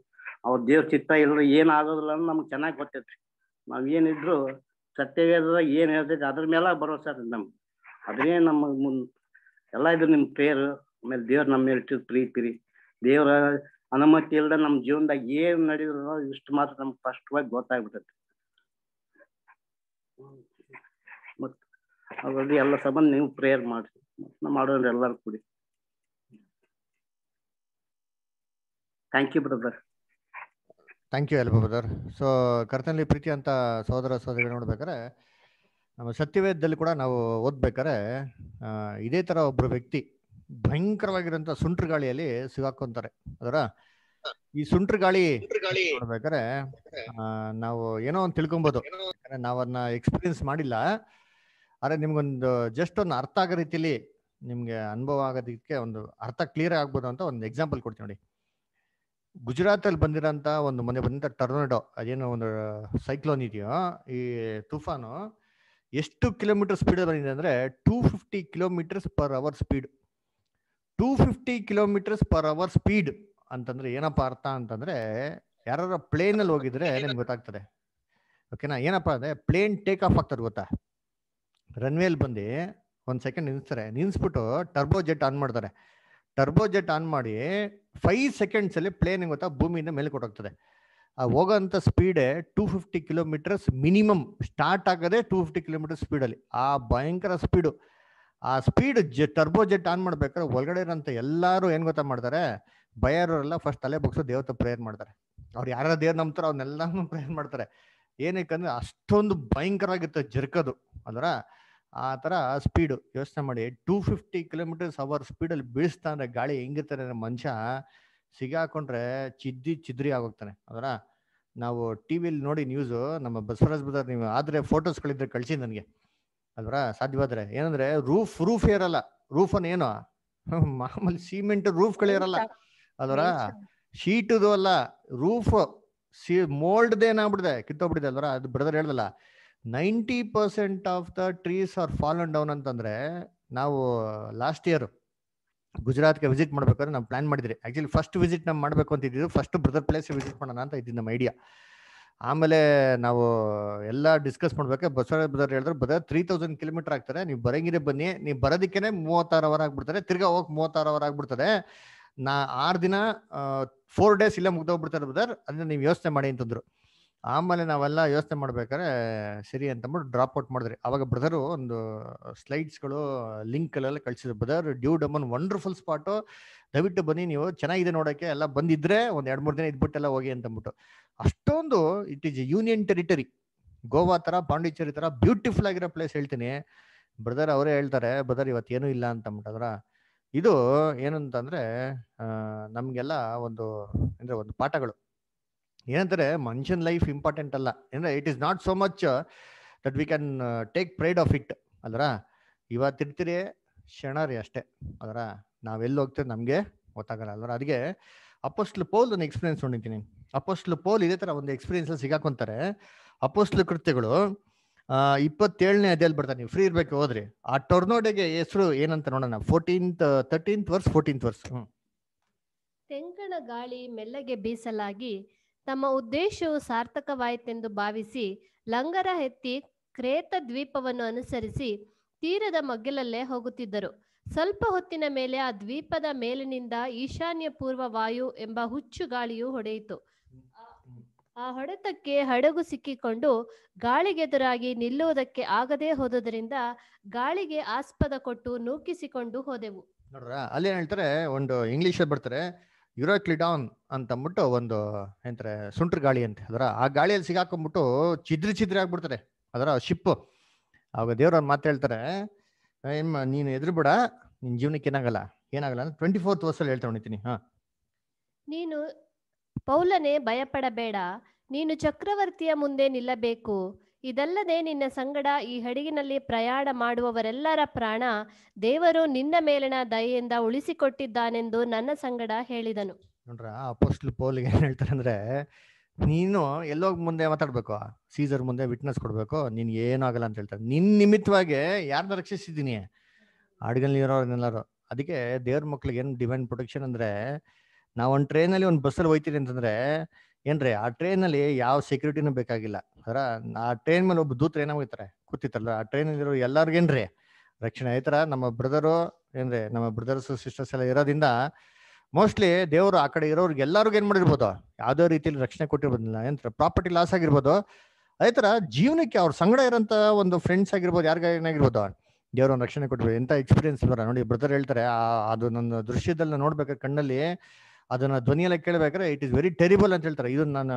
ಅವ್ರ ದೇವ್ರ ಚಿತ್ತ ಇಲ್ರು ಏನ್ ಆಗೋದಿಲ್ಲ ಅಂದ್ರೆ ನಮ್ಗೆ ಚೆನ್ನಾಗಿ ಗೊತ್ತೈತಿ ನಾವ್ ಏನಿದ್ರು ಸತ್ಯವೇದದಾಗ ಏನ್ ಹೇಳ್ತೈತಿ ಅದ್ರ ಮೇಲೆ ಭರವಸೆ ನಮ್ಗೆ ಅದನ್ನೇ ನಮ್ಮ ಮುನ್ ಎಲ್ಲ ಇದ್ರು ನಿಮ್ಮ ಪ್ರೇಯರ್ ಆಮೇಲೆ ದೇವ್ರ ನಮ್ಮ ಮೇಲೆ ಪ್ರೀತಿ ರೀ ದೇವ್ರ ಅನುಮತಿ ಇಲ್ದ ನಮ್ಮ ಜೀವನದಾಗ ಏನ್ ನಡೆದ್ರು ಇಷ್ಟು ಮಾತ್ರ ನಮ್ಗೆ ಸ್ಪಷ್ಟವಾಗಿ ಗೊತ್ತಾಗ್ಬಿಟ್ಟೈತಿ ಹಾಗಾಗಿ ಎಲ್ಲ ಸಂಬಂಧ ನೀವು ಪ್ರೇಯರ್ ಮಾಡಿ ನಮ್ಮ ಮಾಡೋರು ಎಲ್ಲರೂ ಕೂಡಿ thank you brother thank you ಎಲ್ಲ ಬ್ರದರ್ ಸೊ ಕರ್ತನಲ್ಲಿ ಪ್ರೀತಿ ಅಂತ ಸಹೋದರ ಸಹೋದರಿ ನೋಡ್ಬೇಕಾರೆ ನಮ್ಮ ಸತ್ಯವೇದದಲ್ಲಿ ಕೂಡ ನಾವು ಓದ್ಬೇಕಾರೆ ಇದೇ ತರ ಒಬ್ಬರು ವ್ಯಕ್ತಿ ಭಯಂಕರವಾಗಿರುವಂತ ಸುಂಟ್ರ ಗಾಳಿಯಲ್ಲಿ ಸಿಗಾಕೊಂತಾರೆ ಅದರ ಈ ಸುಂಟ್ರ ಗಾಳಿ ನೋಡ್ಬೇಕಾರೆ ನಾವು ಏನೋ ಒಂದು ತಿಳ್ಕೊಬೋದು ನಾವು ಅದನ್ನ ಎಕ್ಸ್ಪೀರಿಯನ್ಸ್ ಮಾಡಿಲ್ಲ ಆದರೆ ನಿಮ್ಗೊಂದು ಜಸ್ಟ್ ಒಂದು ಅರ್ಥ ಆಗೋ ರೀತಿಲಿ ನಿಮಗೆ ಅನುಭವ ಆಗೋದಕ್ಕೆ ಒಂದು ಅರ್ಥ ಕ್ಲಿಯರ್ ಆಗ್ಬೋದು ಅಂತ ಒಂದು ಎಕ್ಸಾಂಪಲ್ ಕೊಡ್ತೀನಿ ನೋಡಿ ಗುಜರಾತಲ್ಲಿ ಬಂದಿರೋಂಥ ಒಂದು ಮನೆ ಬಂದಂಥ ಟರ್ನಡೋ ಅದೇನೋ ಒಂದು ಸೈಕ್ಲೋನ್ ಇದೆಯೋ ಈ ತುಫಾನು ಎಷ್ಟು ಕಿಲೋಮೀಟರ್ ಸ್ಪೀಡ್ ಬಂದಿದೆ ಅಂದರೆ two fifty kilometers per hour speed two fifty kilometers per hour speed ಅಂತಂದ್ರೆ ಏನಪ್ಪ ಅರ್ಥ ಅಂತಂದ್ರೆ ಯಾರು ಪ್ಲೇನಲ್ಲಿ ಹೋಗಿದ್ರೆ ನಿಮ್ಗೆ ಗೊತ್ತಾಗ್ತದೆ ಓಕೆನಾ ಏನಪ್ಪ ಅಂದರೆ ಪ್ಲೇನ್ ಟೇಕ್ ಆಫ್ ಆಗ್ತದೆ ಗೊತ್ತಾ ಅಲ್ಲಿ ಬಂದು ಒಂದು ಸೆಕೆಂಡ್ ನಿಲ್ಲಿಸ್ತಾರೆ ನಿಲ್ಲಿಸ್ಬಿಟ್ಟು ಟರ್ಬೋ ಜೆಟ್ ಆನ್ ಮಾಡ್ತಾರೆ ಟರ್ಬೋ ಜೆಟ್ ಆನ್ ಮಾಡಿ ಫೈವ್ ಸೆಕೆಂಡ್ಸಲ್ಲಿ ಪ್ಲೇನ್ ಗೊತ್ತಾ ಭೂಮಿಯಿಂದ ಮೇಲೆ ಕೊಟ್ಟೋಗ್ತದೆ ಆ ಹೋಗೋಂಥ ಸ್ಪೀಡೇ two fifty kilometers minimum start ಆಗೋದೇ ಟೂ ಫಿಫ್ಟಿ ಕಿಲೋಮೀಟರ್ ಸ್ಪೀಡಲ್ಲಿ ಆ ಭಯಂಕರ ಸ್ಪೀಡು ಆ ಸ್ಪೀಡ್ ಜೆ ಟರ್ಬೋ ಜೆಟ್ ಆನ್ ಮಾಡ್ಬೇಕಾದ್ರೆ ಒಳಗಡೆ ಇರೋಂಥ ಎಲ್ಲರೂ ಏನು ಗೊತ್ತಾ ಮಾಡ್ತಾರೆ ಭಯರೆಲ್ಲ ಫಸ್ಟ್ ತಲೆ ಬಗ್ಸು ದೇವತೆ ಪ್ರೇಯರ್ ಮಾಡ್ತಾರೆ ಅವ್ರು ಯಾರ ದೇವ್ರು ನಂಬ್ತಾರೋ ಅವ್ನೆಲ್ಲನೂ ಪ್ರೇಯರ್ ಮಾಡ್ತಾರೆ ಏನಕ್ಕೆ ಅಷ್ಟೊಂದು ಭಯಂಕರ ಜರ್ಕದು ಅಂದ್ರೆ ಆ ಥರ ಸ್ಪೀಡು ಯೋಚನೆ ಮಾಡಿ ಟೂ ಫಿಫ್ಟಿ ಕಿಲೋಮೀಟರ್ಸ್ ಅವರ್ ಸ್ಪೀಡಲ್ಲಿ ಬೀಳಿಸ್ತಾ ಅಂದರೆ ಗಾಳಿ ಹೆಂಗಿರ್ತಾರೆ ಅಂದರೆ ಮನುಷ್ಯ ಸಿಗಾಕೊಂಡ್ರೆ ಚಿದ್ದಿ ಚಿದ್ರಿ ಆಗೋಗ್ತಾನೆ ಅದರ ನಾವು ಟಿ ವಿಲಿ ನೋಡಿ ನ್ಯೂಸು ನಮ್ಮ ಬಸವರಾಜ್ ಬ್ರದರ್ ನೀವು ಆದರೆ ಫೋಟೋಸ್ಗಳಿದ್ರೆ ಕಳಿಸಿ ನನಗೆ ಅದರ ಸಾಧ್ಯವಾದರೆ ಏನಂದರೆ ರೂಫ್ ರೂಫ್ ರೂಫ್ ರೂಫನ್ ಏನೋ ಮಾಮೂಲಿ ಸಿಮೆಂಟ್ ರೂಫ್ಗಳಿರಲ್ಲ ಅದರ ಶೀಟದು ಅಲ್ಲ ರೂಫ್ ಸಿ ಮೋಲ್ಡ್ದೇನಾಗ್ಬಿಡಿದೆ ಕಿತ್ತೋಗ್ಬಿಡಿದೆ ಅಲ್ವರ ಅದು ಬ್ರದರ್ ಹೇಳ್ದಲ್ಲ ninety percent of the trees are fallen down ಅಂತಂದ್ರೆ ನಾವು ಲಾಸ್ಟ್ ಇಯರ್ ಗುಜರಾತ್ಗೆ ವಿಸಿಟ್ ಮಾಡ್ಬೇಕಾದ್ರೆ ನಾವು ಪ್ಲಾನ್ ಮಾಡಿದ್ರಿ ಆಕ್ಚುಲಿ ಫಸ್ಟ್ ವಿಸಿಟ್ ನಾವು ಮಾಡಬೇಕು ಅಂತ ಇದ್ದಿದ್ದು ಫಸ್ಟ್ ಬ್ರದರ್ ಪ್ಲೇಸ್ ವಿಸಿಟ್ ಮಾಡೋಣ ಅಂತ ಇದ್ದಿದ್ದು ನಮ್ಮ ಐಡಿಯಾ ಆಮೇಲೆ ನಾವು ಎಲ್ಲ ಡಿಸ್ಕಸ್ ಮಾಡ್ಬೇಕು ಬಸವ ಬ್ರದರ್ ಹೇಳಿದ್ರು ಬ್ರದರ್ ತ್ರೀ ತೌಸಂಡ್ ಕಿಲೋಮೀಟರ್ ಆಗ್ತಾರೆ ನೀವು ಬರಂಗಿರೇ ಬನ್ನಿ ನೀವು ಬರೋದಕ್ಕೆ ಮೂವತ್ತಾರು ಅವರ್ ಆಗ್ಬಿಡ್ತಾರೆ ತಿರ್ಗಾ ಹೋಗಕ್ಕೆ ಮೂವತ್ತಾರು ಅವರ್ ಆಗ್ಬಿಡ್ತಾರೆ ನಾ ಆರು ದಿನ ಫೋರ್ ಡೇಸ್ ಇಲ್ಲ ಮುಗ್ದೋಗ್ಬಿಡ್ತಾರೆ ಬ್ರದರ್ ಅದನ್ನ ನೀವು ಯೋಚನೆ ಮಾಡಿ ಅಂತಂದ್ರು ಆಮೇಲೆ ನಾವೆಲ್ಲ ಯೋಚನೆ ಮಾಡ್ಬೇಕಾದ್ರೆ ಸರಿ ಅಂತಂದ್ಬಿಟ್ಟು ಡ್ರಾಪ್ ಔಟ್ ಮಾಡಿದ್ರಿ ಅವಾಗ ಬ್ರದರು ಒಂದು ಸ್ಲೈಡ್ಸ್ಗಳು ಲಿಂಕಲ್ಲೆಲ್ಲ ಕಳಿಸಿದ್ರು brother Diu Daman wonderful spot ದಯವಿಟ್ಟು ಬನ್ನಿ ನೀವು ಚೆನ್ನಾಗಿದೆ ನೋಡೋಕೆ ಎಲ್ಲ ಬಂದಿದ್ರೆ ಒಂದು ಎರಡು ಮೂರು ದಿನ ಇದ್ಬಿಟ್ಟೆಲ್ಲ ಹೋಗಿ ಅಂತ ಅಂದ್ಬಿಟ್ಟು ಅಷ್ಟೊಂದು it is union territory Goa ಥರ ಪಾಂಡಿಚೇರಿ ಥರ ಬ್ಯೂಟಿಫುಲ್ ಆಗಿರೋ ಪ್ಲೇಸ್ ಹೇಳ್ತೀನಿ ಬ್ರದರ್ ಅವರೇ ಹೇಳ್ತಾರೆ ಬ್ರದರ್ ಇವತ್ತೇನು ಇಲ್ಲ ಅಂತ ಅಂತಂದ್ಬಿಟ್ಟದ್ರ ಇದು ಏನು ನಮಗೆಲ್ಲ ಒಂದು ಅಂದರೆ ಒಂದು ಪಾಠಗಳು ಏನಂದರೆ ಮನುಷ್ಯನ್ ಲೈಫ್ ಇಂಪಾರ್ಟೆಂಟ್ ಅಲ್ಲ ಏನಂದ್ರೆ it is not so much that we can take pride of it ಅಲ್ರ ಇರ್ತೀರಿ ಶರಣರಿ ಅಷ್ಟೇ ಅದರ ನಾವೆಲ್ಲಿ ಹೋಗ್ತೀವಿ ನಮಗೆ ಗೊತ್ತಾಗಲ್ಲ ಅಲ್ರ ಅದಕ್ಕೆ ಅಪೋಸ್ಟ್ಲ್ ಪೋಲ್ ಒಂದು ಎಕ್ಸ್ಪೀರಿಯನ್ಸ್ ನೋಡಿದ್ದೀನಿ ಅಪೋಸ್ಟ್ಲ್ ಪೋಲ್ ಇದೇ ಥರ ಒಂದು ಎಕ್ಸ್ಪೀರಿಯನ್ಸ್ ಸಿಗಾಕೊಂತಾರೆ ಅಪೋಸ್ಟ್ಲು ಕೃತ್ಯಗಳು ಇಪ್ಪತ್ತೇಳನೇ ಅದೇಲಿ ಬರ್ತಾರೆ ನೀವು ಫ್ರೀ ಇರಬೇಕು ಹೋದ್ರಿ ಆ ಟೊರ್ನೋಡೆಗೆ ಹೆಸರು ಏನಂತ ನೋಡೋಣ fourteenth thirteenth verse fourteenth verse ತೆಂಕಣ ಗಾಳಿ ಮೆಲ್ಲಗೆ ಬೀಸಲಾಗಿ ತಮ್ಮ ಉದ್ದೇಶವು ಸಾರ್ಥಕವಾಯಿತೆಂದು ಭಾವಿಸಿ ಲಂಗರ ಎತ್ತಿ ಕ್ರೇತ ದ್ವೀಪವನ್ನು ಅನುಸರಿಸಿ ತೀರದ ಮಗ್ಗಲಲ್ಲೇ ಹೋಗುತ್ತಿದ್ದರು ಸ್ವಲ್ಪ ಹೊತ್ತಿನ ಮೇಲೆ ಆ ದ್ವೀಪದ ಮೇಲಿನಿಂದ ಈಶಾನ್ಯ ಪೂರ್ವ ವಾಯು ಎಂಬ ಹುಚ್ಚು ಗಾಳಿಯು ಹೊಡೆಯಿತು ಆ ಹೊಡೆತಕ್ಕೆ ಹಡಗು ಸಿಕ್ಕಿಕೊಂಡು ಗಾಳಿಗೆದುರಾಗಿ ನಿಲ್ಲುವುದಕ್ಕೆ ಆಗದೆ ಹೋದುದರಿಂದ ಗಾಳಿಗೆ ಆಸ್ಪದ ಕೊಟ್ಟು ನೂಕಿಸಿಕೊಂಡು ಹೋದೆವು ನೋಡ್ರ ಅಲ್ಲಿ ಹೇಳ್ತಾರೆ ಒಂದು ಇಂಗ್ಲಿಷ್ ಬರ್ತಾರೆ ಯುರೋಕ್ಲಿಡಾನ್ ಅಂತಂದ್ಬಿಟ್ಟು ಒಂದು ಏನಂತಾರೆ ಸುಂಟ್ರ ಗಾಳಿ ಅಂತ ಅದರ ಆ ಗಾಳಿಯಲ್ಲಿ ಸಿಗಾಕೊಂಡ್ಬಿಟ್ಟು ಚಿದ್ರಿ ಚಿದ್ರಿ ಆಗ್ಬಿಡ್ತಾರೆ ಅದರ ಶಿಪ್ ಅವಾಗ ದೇವ್ರು ಒಂದು ಮಾತು ಹೇಳ್ತಾರೆ ನೀನು ಎದುರು ಬಿಡ ನಿನ್ನ ಜೀವನಕ್ಕೆ ಏನಾಗಲ್ಲ ಏನಾಗಲ್ಲ ಟ್ವೆಂಟಿ ಫೋರ್ತ್ ವರ್ಷಲ್ಲಿ ಹೇಳ್ತಾ ಉಣಿತೀನಿ ಹಾ ನೀನು ಪೌಲನೆ ಭಯಪಡಬೇಡ ನೀನು ಚಕ್ರವರ್ತಿಯ ಮುಂದೆ ನಿಲ್ಲಬೇಕು ಇದಲ್ಲದೆ ನಿನ್ನ ಸಂಗಡ ಈ ಹಡಗಿನಲ್ಲಿ ಪ್ರಯಾಣ ಮಾಡುವವರೆಲ್ಲರ ಪ್ರಾಣ ದೇವರು ನಿನ್ನ ಮೇಲಿನ ದಯೆಯಿಂದ ಉಳಿಸಿಕೊಟ್ಟಿದ್ದಾನೆಂದು ನನ್ನ ಸಂಗಡ ಹೇಳಿದನು ನೋಡ್ರ ಅಪೋಸ್ಟ್ಲ್ ಪೋಲ್ಗೆ ಏನ್ ಅಂದ್ರೆ ನೀನು ಎಲ್ಲೋಗಿ ಮುಂದೆ ಮಾತಾಡ್ಬೇಕು ಸೀಸರ್ ಮುಂದೆ ವಿಟ್ನೆಸ್ ಕೊಡ್ಬೇಕು ನಿನ್ ಏನಾಗಲ್ಲ ಅಂತ ಹೇಳ್ತಾರೆ ನಿನ್ ನಿಮಿತ್ತವಾಗಿ ಯಾರನ್ನ ರಕ್ಷಿಸಿದ್ದೀನಿ ಹಾಡುಗಲ್ಲಿ ಅದಕ್ಕೆ ದೇವ್ರ ಮಕ್ಳಿಗೆ ಏನು ಡಿವೈನ್ ಪ್ರೊಟೆಕ್ಷನ್ ಅಂದ್ರೆ ನಾವು ಒಂದು ಟ್ರೈನಲ್ಲಿ ಒಂದು ಬಸ್ಸಲ್ಲಿ ಹೋಯ್ತೀರಿ ಅಂತಂದ್ರೆ ಏನ್ರಿ ಆ ಟ್ರೈನಲ್ಲಿ ಯಾವ ಸೆಕ್ಯೂರಿಟಿನೂ ಬೇಕಾಗಿಲ್ಲ ಅದರ ಆ ಟ್ರೈನ್ ಮೇಲೆ ಒಬ್ಬ ದೂತ್ರ ಏನಾಗ್ತಾರೆ ಕೂತಿತ್ತಲ್ಲ ಆ ಟ್ರೈನ್ ಇರೋ ಎಲ್ಲಾರ್ಗೇನ್ರಿ ರಕ್ಷಣೆ ಆಯ್ತರ ನಮ್ಮ ಬ್ರದರು ಏನ್ರಿ ನಮ್ಮ ಬ್ರದರ್ಸ್ ಸಿಸ್ಟರ್ಸ್ ಎಲ್ಲ ಇರೋದ್ರಿಂದ ಮೋಸ್ಟ್ಲಿ ದೇವರು ಆ ಕಡೆ ಇರೋರ್ಗೆ ಎಲ್ಲರಿಗೂ ಏನು ಮಾಡಿರ್ಬೋದು ಯಾವುದೋ ರೀತಿಯಲ್ಲಿ ರಕ್ಷಣೆ ಕೊಟ್ಟಿರ್ಬೋದಿಲ್ಲ ಏನ್ರ ಪ್ರಾಪರ್ಟಿ ಲಾಸ್ ಆಗಿರ್ಬೋದು ಅದೇ ಜೀವನಕ್ಕೆ ಅವ್ರ ಸಂಗಡ ಇರೋಂಥ ಒಂದು ಫ್ರೆಂಡ್ಸ್ ಆಗಿರ್ಬೋದು ಏನಾಗಿರ್ಬೋದು ದೇವ್ರ ರಕ್ಷಣೆ ಕೊಟ್ಟಿರ್ಬೋದು ಎಂತ ಎಕ್ಸ್ಪೀರಿಯನ್ಸ್ ಬರ ನೋಡಿ ಬ್ರದರ್ ಹೇಳ್ತಾರೆ ಅದು ನನ್ನ ದೃಶ್ಯದಲ್ಲಿ ನೋಡ್ಬೇಕು ಕಣ್ಣಲ್ಲಿ ಅದನ್ನ ಧ್ವನಿಯಲ್ಲ ಕೇಳ್ಬೇಕಾದ್ರೆ ಇಟ್ ಇಸ್ ವೆರಿ ಟೆರಿಬಲ್ ಅಂತ ಹೇಳ್ತಾರೆ ಇದನ್ನ ನಾನು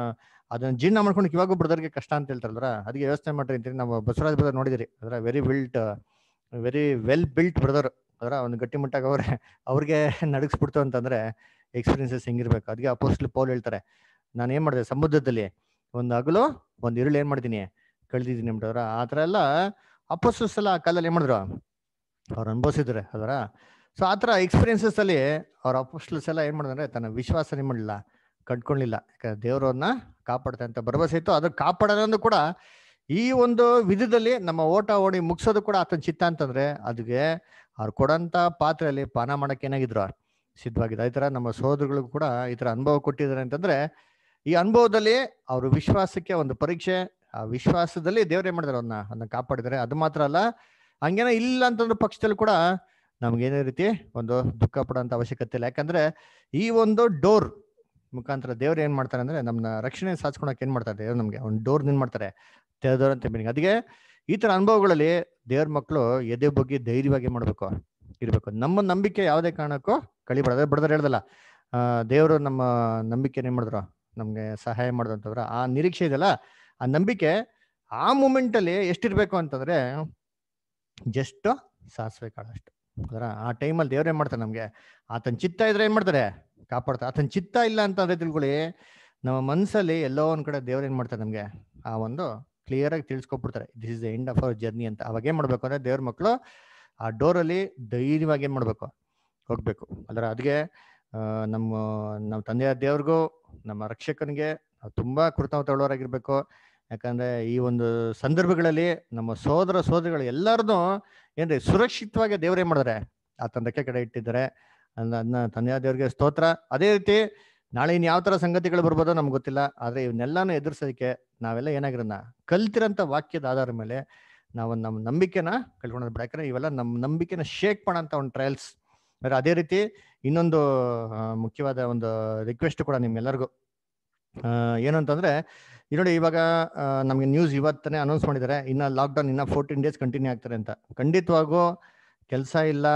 ಅದನ್ನ ಜೀರ್ಣ ಮಾಡ್ಕೊಂಡು ಇವಾಗೂ ಬ್ರದರ್ಗೆ ಕಷ್ಟ ಅಂತ ಹೇಳ್ತಾರಲ್ಲ ಅದಕ್ಕೆ ವ್ಯವಸ್ಥೆ ಮಾಡ್ರಿ ಅಂತೀರಿ ನಾವು ಬಸವರಾಜ್ ಬ್ರದರ್ ನೋಡಿದಿರಿ ಅದರ very built very well built brother ಅದರ ಒಂದು ಮುಟ್ಟಾಗ ಅವ್ರೆ ಅವ್ರಿಗೆ ನಡಗಿಸ್ಬಿಡ್ತು ಅಂತಂದ್ರೆ ಎಕ್ಸ್ಪೀರಿಯನ್ಸಸ್ ಹೆಂಗಿರ್ಬೇಕು ಅದಕ್ಕೆ ಅಪೋಸ್ಟ್ಲಿ ಪೌಲ್ ಹೇಳ್ತಾರೆ ನಾನು ಏನು ಮಾಡಿದೆ ಸಮುದ್ರದಲ್ಲಿ ಒಂದು ಹಗಲು ಒಂದು ಇರುಳು ಏನು ಮಾಡ್ತೀನಿ ಕಳೆದಿದ್ದೀನಿ ಬಿಡೋರ ಆ ಥರ ಎಲ್ಲ ಅಪೋಸ್ಟ್ಸ್ ಎಲ್ಲ ಆ ಕಾಲದಲ್ಲಿ ಏನು ಮಾಡಿದ್ರು ಅವ್ರು ಅನುಭವಿಸಿದ್ರೆ ಅದರ ಸೊ ಆ ಥರ ಎಕ್ಸ್ಪೀರಿಯನ್ಸಸ್ ಅಲ್ಲಿ ಅವ್ರ ಅಪೋಸ್ಟಲ್ಸ್ ಎಲ್ಲ ಏನು ಮಾಡಿದ್ರೆ ತನ್ನ ವಿಶ್ವಾಸ ಮಾಡಲಿಲ್ಲ ಕಟ್ಕೊಳ್ಳಿಲ್ಲ ಯಾಕಂದ್ರೆ ದೇವರನ್ನ ಕಾಪಾಡುತ್ತೆ ಅಂತ ಭರವಸೆ ಇತ್ತು ಅದು ಕಾಪಾಡೋದು ಕೂಡ ಈ ಒಂದು ವಿಧದಲ್ಲಿ ನಮ್ಮ ಓಟ ಓಡಿ ಮುಗಿಸೋದು ಕೂಡ ಆತನ ಚಿತ್ತ ಅಂತಂದ್ರೆ ಅದಕ್ಕೆ ಅವ್ರು ಕೊಡಂತ ಪಾತ್ರೆಯಲ್ಲಿ ಪಾನ ಮಾಡಕ್ಕೆ ಏನಾಗಿದ್ರು ಅವ್ರು ಈ ಥರ ನಮ್ಮ ಸಹೋದರಗಳಿಗೂ ಕೂಡ ಈ ಥರ ಅನುಭವ ಕೊಟ್ಟಿದ್ದಾರೆ ಅಂತಂದ್ರೆ ಈ ಅನುಭವದಲ್ಲಿ ಅವರು ವಿಶ್ವಾಸಕ್ಕೆ ಒಂದು ಪರೀಕ್ಷೆ ಆ ವಿಶ್ವಾಸದಲ್ಲಿ ದೇವ್ರೇನ್ ಮಾಡಿದಾರೆ ಅವ್ರನ್ನ ಅದನ್ನ ಕಾಪಾಡಿದ್ದಾರೆ ಅದು ಮಾತ್ರ ಅಲ್ಲ ಹಂಗೇನೋ ಇಲ್ಲ ಅಂತಂದ್ರೆ ಪಕ್ಷದಲ್ಲಿ ಕೂಡ ನಮ್ಗೆ ಏನೇ ರೀತಿ ಒಂದು ದುಃಖ ಪಡೋಂಥ ಅವಶ್ಯಕತೆ ಇಲ್ಲ ಯಾಕಂದ್ರೆ ಈ ಒಂದು ಡೋರ್ ಮುಖಾಂತರ ದೇವ್ರು ಏನ್ ಮಾಡ್ತಾರೆ ಅಂದ್ರೆ ನಮ್ಮನ್ನ ರಕ್ಷಣೆ ಸಾಚ್ಕೊಳಕ್ ಏನ್ ಮಾಡ್ತಾರೆ ದೇವ್ರ ನಮ್ಗೆ ಒಂದು ಡೋರ್ ನಿನ್ ಮಾಡ್ತಾರೆ ತೆರೆದೋರ್ ಅಂತ ಮೀನಿಂಗ್ ಅದಕ್ಕೆ ಈ ತರ ಅನುಭವಗಳಲ್ಲಿ ದೇವ್ರ ಮಕ್ಕಳು ಎದೆ ಬಗ್ಗೆ ಧೈರ್ಯವಾಗಿ ಮಾಡ್ಬೇಕು ಇರಬೇಕು ನಮ್ಮ ನಂಬಿಕೆ ಯಾವುದೇ ಕಾರಣಕ್ಕೂ ಕಳಿಬಾರ್ದು ಬಡದ್ರೆ ಹೇಳ್ದಲ್ಲ ದೇವರು ನಮ್ಮ ನಂಬಿಕೆ ಏನ್ ಮಾಡಿದ್ರು ನಮ್ಗೆ ಸಹಾಯ ಮಾಡಿದಂಥವ್ರ ಆ ನಿರೀಕ್ಷೆ ಇದೆಯಲ್ಲ ಆ ನಂಬಿಕೆ ಆ ಮೂಮೆಂಟ್ ಅಲ್ಲಿ ಎಷ್ಟಿರ್ಬೇಕು ಅಂತಂದ್ರೆ ಜಸ್ಟ್ ಸಾಸಿವೆ ಕಾಳಷ್ಟು ಅದರ ಆ ಟೈಮಲ್ಲಿ ದೇವ್ರು ಮಾಡ್ತಾರೆ ನಮಗೆ ಆತನ ಚಿತ್ತ ಇದ್ರೆ ಏನು ಮಾಡ್ತಾರೆ ಕಾಪಾಡ್ತಾರೆ ಆತನ ಚಿತ್ತ ಇಲ್ಲ ಅಂದ್ರೆ ತಿಳ್ಕೊಳ್ಳಿ ನಮ್ಮ ಮನಸ್ಸಲ್ಲಿ ಎಲ್ಲೋ ಒಂದ್ ಕಡೆ ದೇವ್ರು ಏನು ಮಾಡ್ತಾರೆ ನಮಗೆ ಆ ಒಂದು ಕ್ಲಿಯರ್ ಆಗಿ ತಿಳಿಸ್ಕೊಬಿಡ್ತಾರೆ this is the end of our journey ಅಂತ ಅವಾಗ ಏನು ಮಾಡಬೇಕು ಅಂದ್ರೆ ದೇವ್ರ ಮಕ್ಕಳು ಆ ಡೋರಲ್ಲಿ ಧೈರ್ಯವಾಗಿ ಏನು ಮಾಡಬೇಕು ಹೋಗಬೇಕು ಅದರ ಅದಕ್ಕೆ ನಮ್ಮ ನಮ್ಮ ತಂದೆಯ ದೇವ್ರಿಗೂ ನಮ್ಮ ರಕ್ಷಕನಿಗೆ ತುಂಬ ಕೃತಜ್ಞತೆಗಳವರಾಗಿರ್ಬೇಕು ಯಾಕಂದ್ರೆ ಈ ಒಂದು ಸಂದರ್ಭಗಳಲ್ಲಿ ನಮ್ಮ ಸೋದರ ಸೋದರಿಗಳು ಎಲ್ಲರದ್ದು ಏನ್ರಿ ಸುರಕ್ಷಿತವಾಗಿ ದೇವರೇ ಮಾಡಿದ್ರೆ ಆ ತಂದಕ್ಕೆ ಕಡೆ ಇಟ್ಟಿದ್ದಾರೆ ಅಂದ ಅದನ್ನ ತಂದೆಯ ದೇವ್ರಿಗೆ ಸ್ತೋತ್ರ ಅದೇ ರೀತಿ ನಾಳೆ ಇನ್ ಯಾವ ತರ ಸಂಗತಿಗಳು ಬರ್ಬೋದೋ ನಮ್ಗೆ ಗೊತ್ತಿಲ್ಲ ಆದ್ರೆ ಇವನ್ನೆಲ್ಲಾನು ಎದುರಿಸೋದಕ್ಕೆ ನಾವೆಲ್ಲ ಏನಾಗಿರೋಣ ಕಲ್ತಿರಂತ ವಾಕ್ಯದ ಆಧಾರದ ಮೇಲೆ ನಾವು ನಮ್ಮ ನಂಬಿಕೆನ ಕಳ್ಕೊಂಡ್ ಯಾಕಂದ್ರೆ ಇವೆಲ್ಲ ನಮ್ಮ ನಂಬಿಕೆನ ಶೇಕ್ ಮಾಡೋ ಒಂದು ಟ್ರಯಲ್ಸ್ ಅಂದ್ರೆ ಅದೇ ರೀತಿ ಇನ್ನೊಂದು ಮುಖ್ಯವಾದ ಒಂದು ರಿಕ್ವೆಸ್ಟ್ ಕೂಡ ನಿಮ್ಮೆಲ್ಲರಿಗೂ ಏನು ಅಂತಂದರೆ ಈ ನೋಡಿ ಇವಾಗ ನಮಗೆ ನ್ಯೂಸ್ ಇವತ್ತನೇ ಅನೌನ್ಸ್ ಮಾಡಿದ್ದಾರೆ ಇನ್ನು ಲಾಕ್ಡೌನ್ ಇನ್ನು ಫೋರ್ಟೀನ್ ಡೇಸ್ ಕಂಟಿನ್ಯೂ ಆಗ್ತಾರೆ ಅಂತ ಖಂಡಿತವಾಗೂ ಕೆಲಸ ಇಲ್ಲ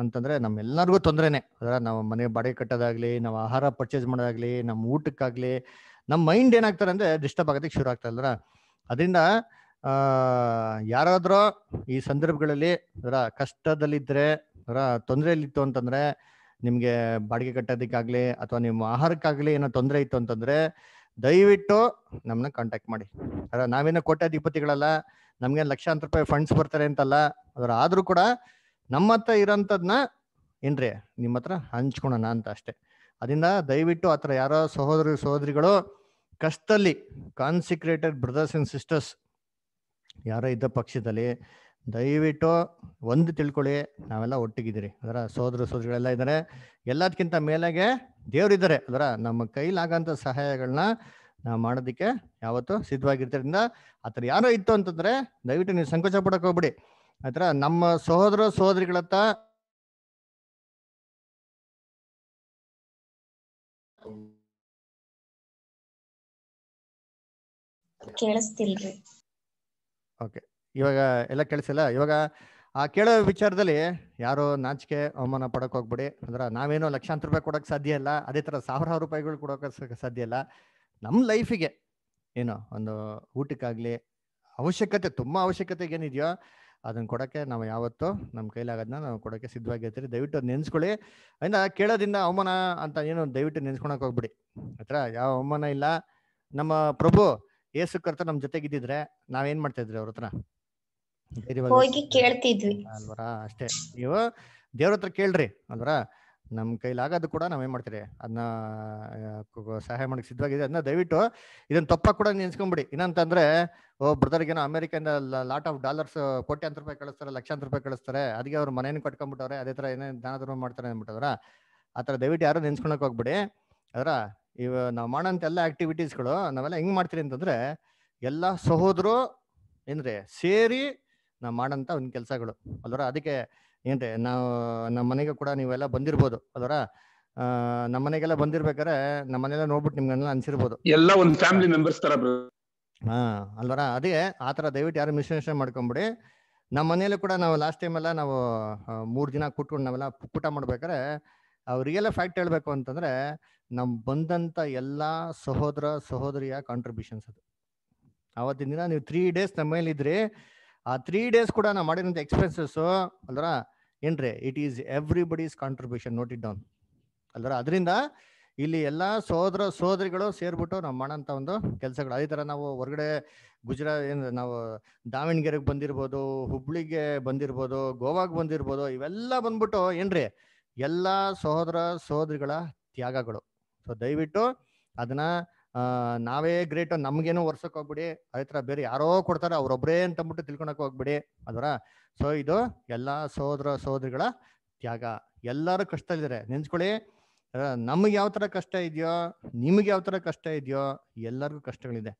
ಅಂತಂದರೆ ನಮ್ಮೆಲ್ಲರಿಗೂ ತೊಂದರೆನೇ ಅದರ ನಾವು ಮನೆ ಬಾಡಿಗೆ ಕಟ್ಟೋದಾಗಲಿ ನಾವು ಆಹಾರ ಪರ್ಚೇಸ್ ಮಾಡೋದಾಗಲಿ ನಮ್ಮ ಊಟಕ್ಕಾಗಲಿ ನಮ್ಮ ಮೈಂಡ್ ಏನಾಗ್ತಾರೆ ಅಂದರೆ ಡಿಸ್ಟರ್ಬ್ ಆಗೋದಕ್ಕೆ ಶುರು ಆಗ್ತಾ ಅದರಿಂದ ಯಾರಾದರೂ ಈ ಸಂದರ್ಭಗಳಲ್ಲಿ ಅದರ ಕಷ್ಟದಲ್ಲಿದ್ದರೆ ಅದರ ತೊಂದರೆಯಲ್ಲಿತ್ತು ಅಂತಂದರೆ ನಿಮಗೆ ಬಾಡಿಗೆ ಕಟ್ಟೋದಕ್ಕಾಗಲಿ ಅಥವಾ ನಿಮ್ಮ ಆಹಾರಕ್ಕಾಗಲಿ ಏನೋ ತೊಂದರೆ ಇತ್ತು ಅಂತಂದರೆ ದಯವಿಟ್ಟು ನಮ್ಮನ್ನ ಕಾಂಟ್ಯಾಕ್ಟ್ ಮಾಡಿ ನಾವೇನೋ ಕೋಟ್ಯಾಧಿಪತಿಗಳಲ್ಲ ನಮ್ಗೆ ಲಕ್ಷಾಂತರ ರೂಪಾಯಿ ಫಂಡ್ಸ್ ಬರ್ತಾರೆ ಅಂತಲ್ಲ ಅದ್ರ ಆದ್ರೂ ಕೂಡ ನಮ್ಮ ಹತ್ರ ಇರೋಂಥದ್ನ ಏನ್ರಿ ನಿಮ್ಮ ಹತ್ರ ಹಂಚ್ಕೊಳೋಣ ಅಂತ ಅಷ್ಟೇ ಅದರಿಂದ ದಯವಿಟ್ಟು ಆ ಥರ ಯಾರೋ ಸಹೋದರ ಸಹೋದರಿಗಳು ಕಷ್ಟದಲ್ಲಿ ಕಾನ್ಸಿಕ್ರೇಟೆಡ್ ಬ್ರದರ್ಸ್ ಆ್ಯಂಡ್ ಸಿಸ್ಟರ್ಸ್ ಯಾರೋ ಇದ್ದ ಪಕ್ಷದಲ್ಲಿ ದಯವಿಟ್ಟು ಒಂದು ತಿಳ್ಕೊಳ್ಳಿ ನಾವೆಲ್ಲ ಒಟ್ಟಿಗಿದ್ದೀರಿ ಅದರ ಸೋದರ ಸೋದರಿಗಳೆಲ್ಲ ಇದ್ದಾರೆ ಎಲ್ಲದಕ್ಕಿಂತ ಮೇಲಾಗೆ ದೇವರಿದ್ದಾರೆ ಅದರ ನಮ್ಮ ಕೈಲಾಗಂಥ ಸಹಾಯಗಳನ್ನ ನಾವು ಮಾಡೋದಕ್ಕೆ ಯಾವತ್ತು ಸಿದ್ಧವಾಗಿರ್ತಾರಿಂದ ಆ ಥರ ಯಾರೋ ಇತ್ತು ಅಂತಂದರೆ ದಯವಿಟ್ಟು ನೀವು ಸಂಕೋಚ ಪಡಕ್ಕೆ ಹೋಗ್ಬಿಡಿ ಆ ಥರ ನಮ್ಮ ಸಹೋದರ ಸಹೋದರಿಗಳತ್ತ ಕೇಳಿಸ್ತಿಲ್ರಿ ಓಕೆ ಇವಾಗ ಎಲ್ಲ ಕೇಳಿಸಿಲ್ಲ ಇವಾಗ ಆ ಕೇಳೋ ವಿಚಾರದಲ್ಲಿ ಯಾರೋ ನಾಚಿಕೆ ಅವಮಾನ ಪಡಕ್ಕೆ ಹೋಗ್ಬಿಡಿ ಅಂದ್ರೆ ನಾವೇನೋ ಲಕ್ಷಾಂತರ ರೂಪಾಯಿ ಕೊಡೋಕೆ ಸಾಧ್ಯ ಇಲ್ಲ ಅದೇ ಥರ ಸಾವಿರಾರು ರೂಪಾಯಿಗಳು ಕೊಡೋಕೆ ಸಾಧ್ಯ ಇಲ್ಲ ನಮ್ಮ ಲೈಫಿಗೆ ಏನು ಒಂದು ಊಟಕ್ಕಾಗಲಿ ಅವಶ್ಯಕತೆ ತುಂಬ ಅವಶ್ಯಕತೆ ಏನಿದೆಯೋ ಅದನ್ನು ಕೊಡೋಕ್ಕೆ ನಾವು ಯಾವತ್ತೂ ನಮ್ಮ ಕೈಲಾಗೋದನ್ನ ನಾವು ಕೊಡೋಕೆ ಸಿದ್ಧವಾಗಿರ್ತೀರಿ ದಯವಿಟ್ಟು ನೆನ್ಸ್ಕೊಳ್ಳಿ ನೆನೆಸ್ಕೊಳ್ಳಿ ಕೇಳೋದಿಂದ ಅವಮಾನ ಅಂತ ಏನು ದಯವಿಟ್ಟು ನೆನ್ಸ್ಕೊಳಕ್ ಹೋಗ್ಬಿಡಿ ಹತ್ರ ಯಾವ ಅವಮಾನ ಇಲ್ಲ ನಮ್ಮ ಪ್ರಭು ಏಸು ಕರ್ತ ನಮ್ಮ ಜೊತೆಗಿದ್ದಿದ್ರೆ ನಾವೇನು ಇದ್ರಿ ಅವ್ರ ಹತ್ರ ಹೋಗಿ ಕೇಳ್ತಿದ್ವಿ ಅಲ್ವರಾ ಅಷ್ಟೇ ನೀವು ದೇವ್ರ ಹತ್ರ ಕೇಳ್ರಿ ಅಲ್ವರಾ ನಮ್ ಆಗೋದು ಕೂಡ ನಾವೇನ್ ಮಾಡ್ತೀರಿ ಅದನ್ನ ಸಹಾಯ ಮಾಡಕ್ ಸಿದ್ಧವಾಗಿದೆ ಅದನ್ನ ದಯವಿಟ್ಟು ಇದನ್ನ ತಪ್ಪ ಕೂಡ ನೆನ್ಸ್ಕೊಂಡ್ಬಿಡಿ ಏನಂತಂದ್ರೆ ಓ ಬ್ರದರ್ಗೇನೋ ಅಮೆರಿಕನ್ ಲಾಟ್ ಆಫ್ ಡಾಲರ್ಸ್ ಕೋಟ್ಯಾಂತರ ರೂಪಾಯಿ ಕಳಿಸ್ತಾರೆ ಲಕ್ಷಾಂತರ ರೂಪಾಯಿ ಕಳಿಸ್ತಾರೆ ಅದಕ್ಕೆ ಅವ್ರ ಮನೇನ ಕಟ್ಕೊಂಡ್ಬಿಟ್ಟವ್ರೆ ಅದೇ ತರ ಏನೇ ದಾನ ಧರ್ಮ ಮಾಡ್ತಾರೆ ಅಂದ್ಬಿಟ್ಟವ್ರ ಆ ತರ ದಯವಿಟ್ಟು ಯಾರು ನೆನ್ಸ್ಕೊಳಕ್ ಹೋಗ್ಬಿಡಿ ಅದರ ಇವ ನಾವು ಮಾಡೋಂತ ಎಲ್ಲ ಆಕ್ಟಿವಿಟೀಸ್ಗಳು ನಾವೆಲ್ಲ ಹೆಂಗ್ ಮಾಡ್ತೀರಿ ಅಂತಂದ್ರೆ ಎಲ್ಲ ಸಹೋದರು ಏನ್ರಿ ಸೇರಿ ನಾವು ಮಾಡೋಂಥ ಒಂದು ಕೆಲಸಗಳು ಅಲ್ವರ ಅದಕ್ಕೆ ಏನ್ರಿ ನಾವು ನಮ್ಮ ಮನೆಗೆ ಕೂಡ ನೀವೆಲ್ಲ ಬಂದಿರ್ಬೋದು ಅಲ್ವರ ನಮ್ಮ ಮನೆಗೆಲ್ಲ ಬಂದಿರ್ಬೇಕಾರೆ ನಮ್ಮ ಮನೆಯೆಲ್ಲ ನೋಡ್ಬಿಟ್ಟು ನಿಮ್ಗೆಲ್ಲ ಅನ್ಸಿರ್ಬೋದು ಎಲ್ಲ ಒಂದು ಫ್ಯಾಮಿಲಿ ಮೆಂಬರ್ಸ್ ತರ ಹಾ ಅಲ್ವರ ಅದೇ ಆ ಥರ ದಯವಿಟ್ಟು ಯಾರು ಮಿಸ್ಟೇಷನ್ ಮಾಡ್ಕೊಂಬಿಡಿ ನಮ್ಮ ಮನೆಯಲ್ಲೂ ಕೂಡ ನಾವು ಲಾಸ್ಟ್ ಟೈಮ್ ಎಲ್ಲ ನಾವು ಮೂರು ದಿನ ಕುಟ್ಕೊಂಡು ನಾವೆಲ್ಲ ಪುಟ ಮಾಡ್ಬೇಕಾರೆ ಅವ್ರಿಗೆಲ್ಲ ಫ್ಯಾಕ್ಟ್ ಹೇಳ್ಬೇಕು ಅಂತಂದ್ರೆ ನಮ್ ಬಂದಂತ ಎಲ್ಲ ಸಹೋದರ ಸಹೋದರಿಯ ಕಾಂಟ್ರಿಬ್ಯೂಷನ್ಸ್ ಅದು ಆವತ್ತಿನ ದಿನ ನೀವು ತ್ರೀ ಡೇಸ್ ನಮ್ಮ ಇದ್ರಿ ಆ ತ್ರೀ ಡೇಸ್ ಕೂಡ ನಾವು ಮಾಡಿರೋಂಥ ಎಕ್ಸ್ಪೆನ್ಸಸ್ ಅಲ್ದರ ಏನ್ರಿ it is everybody's contribution note it down ಅಲ್ದರ ಅದರಿಂದ ಇಲ್ಲಿ ಎಲ್ಲ ಸಹೋದರ ಸೋದರಿಗಳು ಸೇರ್ಬಿಟ್ಟು ನಾವು ಮಾಡೋಂಥ ಒಂದು ಕೆಲಸಗಳು ಅದೇ ಥರ ನಾವು ಹೊರಗಡೆ ಗುಜರಾತ್ ಏನು ನಾವು ದಾವಣಗೆರೆಗೆ ಬಂದಿರ್ಬೋದು ಹುಬ್ಳಿಗೆ ಬಂದಿರ್ಬೋದು ಗೋವಾಗೆ ಬಂದಿರ್ಬೋದು ಇವೆಲ್ಲ ಬಂದ್ಬಿಟ್ಟು ಏನ್ರಿ ಎಲ್ಲ ಸಹೋದರ ಸಹೋದರಿಗಳ ತ್ಯಾಗಗಳು ಸೊ ದಯವಿಟ್ಟು ಅದನ್ನ ನಾವೇ ಗ್ರೇಟ್ ನಮ್ಗೇನು ವರ್ಷಕ್ಕೆ ಹೋಗ್ಬಿಡಿ ಅದೇ ಥರ ಬೇರೆ ಯಾರೋ ಕೊಡ್ತಾರೆ ಅವರೊಬ್ರೇ ಅಂತ ಅಂದ್ಬಿಟ್ಟು ತಿಳ್ಕೊಳಕ್ ಹೋಗ್ಬಿಡಿ ಅದರ ಸೊ ಇದು ಎಲ್ಲ ಸಹೋದರ ಸಹೋದರಿಗಳ ತ್ಯಾಗ ಎಲ್ಲರೂ ಕಷ್ಟದಲ್ಲಿದ್ದಾರೆ ನೆನ್ಸ್ಕೊಳ್ಳಿ ನಮ್ಗೆ ಯಾವ ಥರ ಕಷ್ಟ ಇದೆಯೋ ನಿಮ್ಗೆ ಯಾವ ಥರ ಕಷ್ಟ ಇದೆಯೋ ಎಲ್ಲರಿಗೂ ಕಷ್ಟಗಳಿದೆ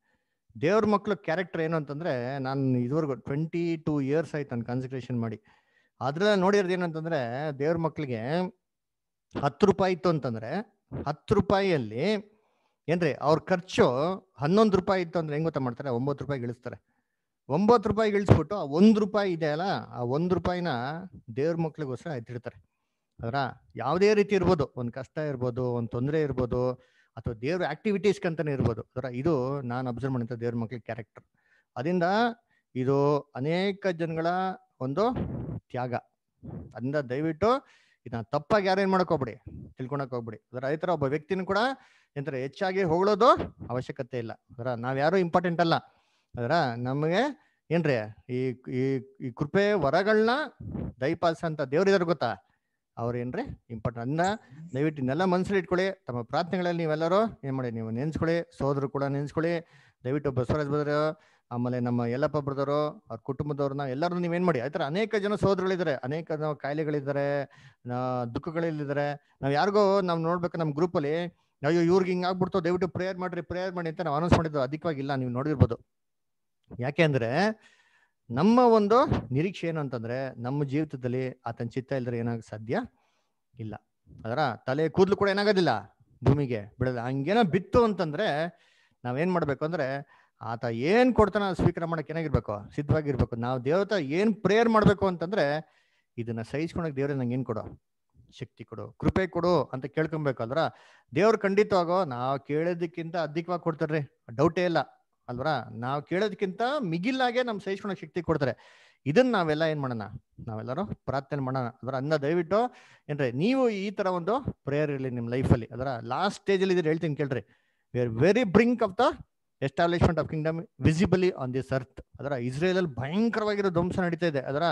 ದೇವ್ರ ಮಕ್ಕಳು ಕ್ಯಾರೆಕ್ಟರ್ ಏನು ಅಂತಂದರೆ ನಾನು ಇದುವರೆಗೂ ಟ್ವೆಂಟಿ ಟೂ ಇಯರ್ಸ್ ಆಯ್ತು ನಾನು ಕಾನ್ಸಂಟ್ರೇಷನ್ ಮಾಡಿ ಅದ್ರಲ್ಲಿ ನೋಡಿರೋದು ಏನಂತಂದರೆ ದೇವ್ರ ಮಕ್ಕಳಿಗೆ ಹತ್ತು ರೂಪಾಯಿ ಇತ್ತು ಅಂತಂದರೆ ಹತ್ತು ರೂಪಾಯಿಯಲ್ಲಿ ಏನ್ರಿ ಅವ್ರ ಖರ್ಚು ಹನ್ನೊಂದು ರೂಪಾಯಿ ಇತ್ತು ಅಂದ್ರೆ ಹೆಂಗ್ ಮಾಡ್ತಾರೆ ಒಂಬತ್ತು ರೂಪಾಯಿ ಇಳಿಸ್ತಾರೆ ಒಂಬತ್ತು ರೂಪಾಯಿ ಇಳಿಸ್ಬಿಟ್ಟು ಆ ಒಂದು ರೂಪಾಯಿ ಇದೆ ಅಲ್ಲ ಆ ಒಂದು ರೂಪಾಯಿನ ದೇವ್ರ ಮಕ್ಳಿಗೋಸ್ಕರ ಎತ್ತಿಡ್ತಾರೆ ಅದರ ಯಾವುದೇ ರೀತಿ ಇರ್ಬೋದು ಒಂದು ಕಷ್ಟ ಇರ್ಬೋದು ಒಂದು ತೊಂದರೆ ಇರ್ಬೋದು ಅಥವಾ ದೇವ್ರ ಆಕ್ಟಿವಿಟೀಸ್ಗಂತಾನೆ ಇರ್ಬೋದು ಅದರ ಇದು ನಾನು ಅಬ್ಸರ್ವ್ ಮಾಡಿದ ದೇವ್ರ ಮಕ್ಳಿಗೆ ಕ್ಯಾರೆಕ್ಟರ್ ಅದರಿಂದ ಇದು ಅನೇಕ ಜನಗಳ ಒಂದು ತ್ಯಾಗ ಅದರಿಂದ ದಯವಿಟ್ಟು ಇದನ್ನ ತಪ್ಪಾಗಿ ಯಾರೇನು ಮಾಡಕ್ ಹೋಗ್ಬಿಡಿ ತಿಳ್ಕೊಳಕ್ ಹೋಗ್ಬಿಡಿ ಅದರ ರೈತರ ಒಬ್ಬ ವ್ಯಕ್ತಿನೂ ಕೂಡ ಏನಂತಾರೆ ಹೆಚ್ಚಾಗಿ ಹೊಗಳೋದು ಅವಶ್ಯಕತೆ ಇಲ್ಲ ಅದರ ನಾವ್ಯಾರು ಇಂಪಾರ್ಟೆಂಟ್ ಅಲ್ಲ ಅದರ ನಮಗೆ ಏನ್ರಿ ಈ ಈ ಕೃಪೆ ವರಗಳನ್ನ ದಯಪಾಲಿಸ ಅಂತ ದೇವ್ರಿದಾರು ಗೊತ್ತಾ ಅವ್ರು ಏನ್ರಿ ಇಂಪಾರ್ಟೆಂಟ್ ಅದನ್ನ ದಯವಿಟ್ಟು ಇನ್ನೆಲ್ಲ ಮನಸ್ಸಲ್ಲಿ ಇಟ್ಕೊಳ್ಳಿ ತಮ್ಮ ಪ್ರಾರ್ಥನೆಗಳಲ್ಲಿ ನೀವೆಲ್ಲರೂ ಏನು ಮಾಡಿ ನೀವು ನೆನ್ಸ್ಕೊಳ್ಳಿ ಸೋದರು ಕೂಡ ನೆನ್ಸ್ಕೊಳ್ಳಿ ದಯವಿಟ್ಟು ಬಸವರಾಜ್ ಬದ್ರ ಆಮೇಲೆ ನಮ್ಮ ಎಲ್ಲಪ್ಪ ಬ್ರದರು ಅವ್ರ ಕುಟುಂಬದವ್ರನ್ನ ಎಲ್ಲರೂ ನೀವೇನು ಮಾಡಿ ಆಯ್ತರ ಅನೇಕ ಜನ ಸೋದರುಗಳಿದ್ದಾರೆ ಅನೇಕ ಕಾಯಿಲೆಗಳಿದ್ದಾರೆ ದುಃಖಗಳಿದ್ದಾರೆ ನಾವು ಯಾರಿಗೋ ನಾವು ನೋಡ್ಬೇಕು ನಮ್ಮ ಗ್ರೂಪಲ್ಲಿ ಅಯ್ಯೋ ಇವ್ರಿಗೆ ಹಿಂಗೆ ಆಗ್ಬಿಡ್ತು ದಯವಿಟ್ಟು ಪ್ರೇಯರ್ ಮಾಡ್ರಿ ಪ್ರೇಯರ್ ಮಾಡಿ ಅಂತ ನಾವು ಅನೌನ್ಸ್ ಮಾಡಿದ್ದು ಇಲ್ಲ ನೀವು ನೋಡಿರ್ಬೋದು ಯಾಕೆ ಅಂದರೆ ನಮ್ಮ ಒಂದು ನಿರೀಕ್ಷೆ ಏನು ಅಂತಂದರೆ ನಮ್ಮ ಜೀವಿತದಲ್ಲಿ ಆತನ ಚಿತ್ತ ಇಲ್ಲದ್ರೆ ಏನಾಗ ಸಾಧ್ಯ ಇಲ್ಲ ಅದರ ತಲೆ ಕೂದಲು ಕೂಡ ಏನಾಗೋದಿಲ್ಲ ಭೂಮಿಗೆ ಬಿಡೋದು ಹಂಗೇನೋ ಬಿತ್ತು ಅಂತಂದರೆ ನಾವೇನು ಮಾಡಬೇಕು ಅಂದರೆ ಆತ ಏನು ಕೊಡ್ತಾನ ಸ್ವೀಕಾರ ಮಾಡೋಕೆ ಏನಾಗಿರ್ಬೇಕು ಸಿದ್ಧವಾಗಿರ್ಬೇಕು ನಾವು ದೇವತ ಏನು ಪ್ರೇಯರ್ ಮಾಡಬೇಕು ಅಂತಂದರೆ ಇದನ್ನು ಸಹಿಸ್ಕೊಳಕ್ಕೆ ದೇವ್ರೆ ನಂಗೆ ಏನು ಕೊಡೋ ಶಕ್ತಿ ಕೊಡು ಕೃಪೆ ಕೊಡು ಅಂತ ಕೇಳ್ಕೊಬೇಕಾದ್ರ ದೇವ್ರ ಖಂಡಿತವಾಗೋ ನಾವು ಕೇಳೋದಕ್ಕಿಂತ ಅಧಿಕವಾಗಿ ಕೊಡ್ತಾರ್ರಿ ಡೌಟೇ ಇಲ್ಲ ಅಲ್ವರ ನಾವು ಕೇಳೋದಕ್ಕಿಂತ ಮಿಗಿಲಾಗೆ ನಮ್ ಸಹಿಸ್ಕೊಳ ಶಕ್ತಿ ಕೊಡ್ತಾರೆ ಇದನ್ನ ನಾವೆಲ್ಲ ಏನ್ ಮಾಡೋಣ ನಾವೆಲ್ಲರೂ ಪ್ರಾರ್ಥನೆ ಮಾಡೋಣ ಅದರ ಅನ್ನ ದಯವಿಟ್ಟು ಏನ್ರಿ ನೀವು ಈ ತರ ಒಂದು ಪ್ರೇಯರ್ ಇರಲಿ ನಿಮ್ಮ ಲೈಫಲ್ಲಿ ಅದರ ಲಾಸ್ಟ್ ಸ್ಟೇಜ್ ಅಲ್ಲಿ ಇದ್ರೆ ಹೇಳ್ತೀನಿ ಕೇಳ್ರಿ we are very brink of the establishment of kingdom visibly on this earth ಅದರ ಇಸ್ರೇಲ್ ಅಲ್ಲಿ ಭಯಂಕರವಾಗಿರೋ ಧ್ವಂಸ ನಡೀತಾ ಇದೆ ಅದರ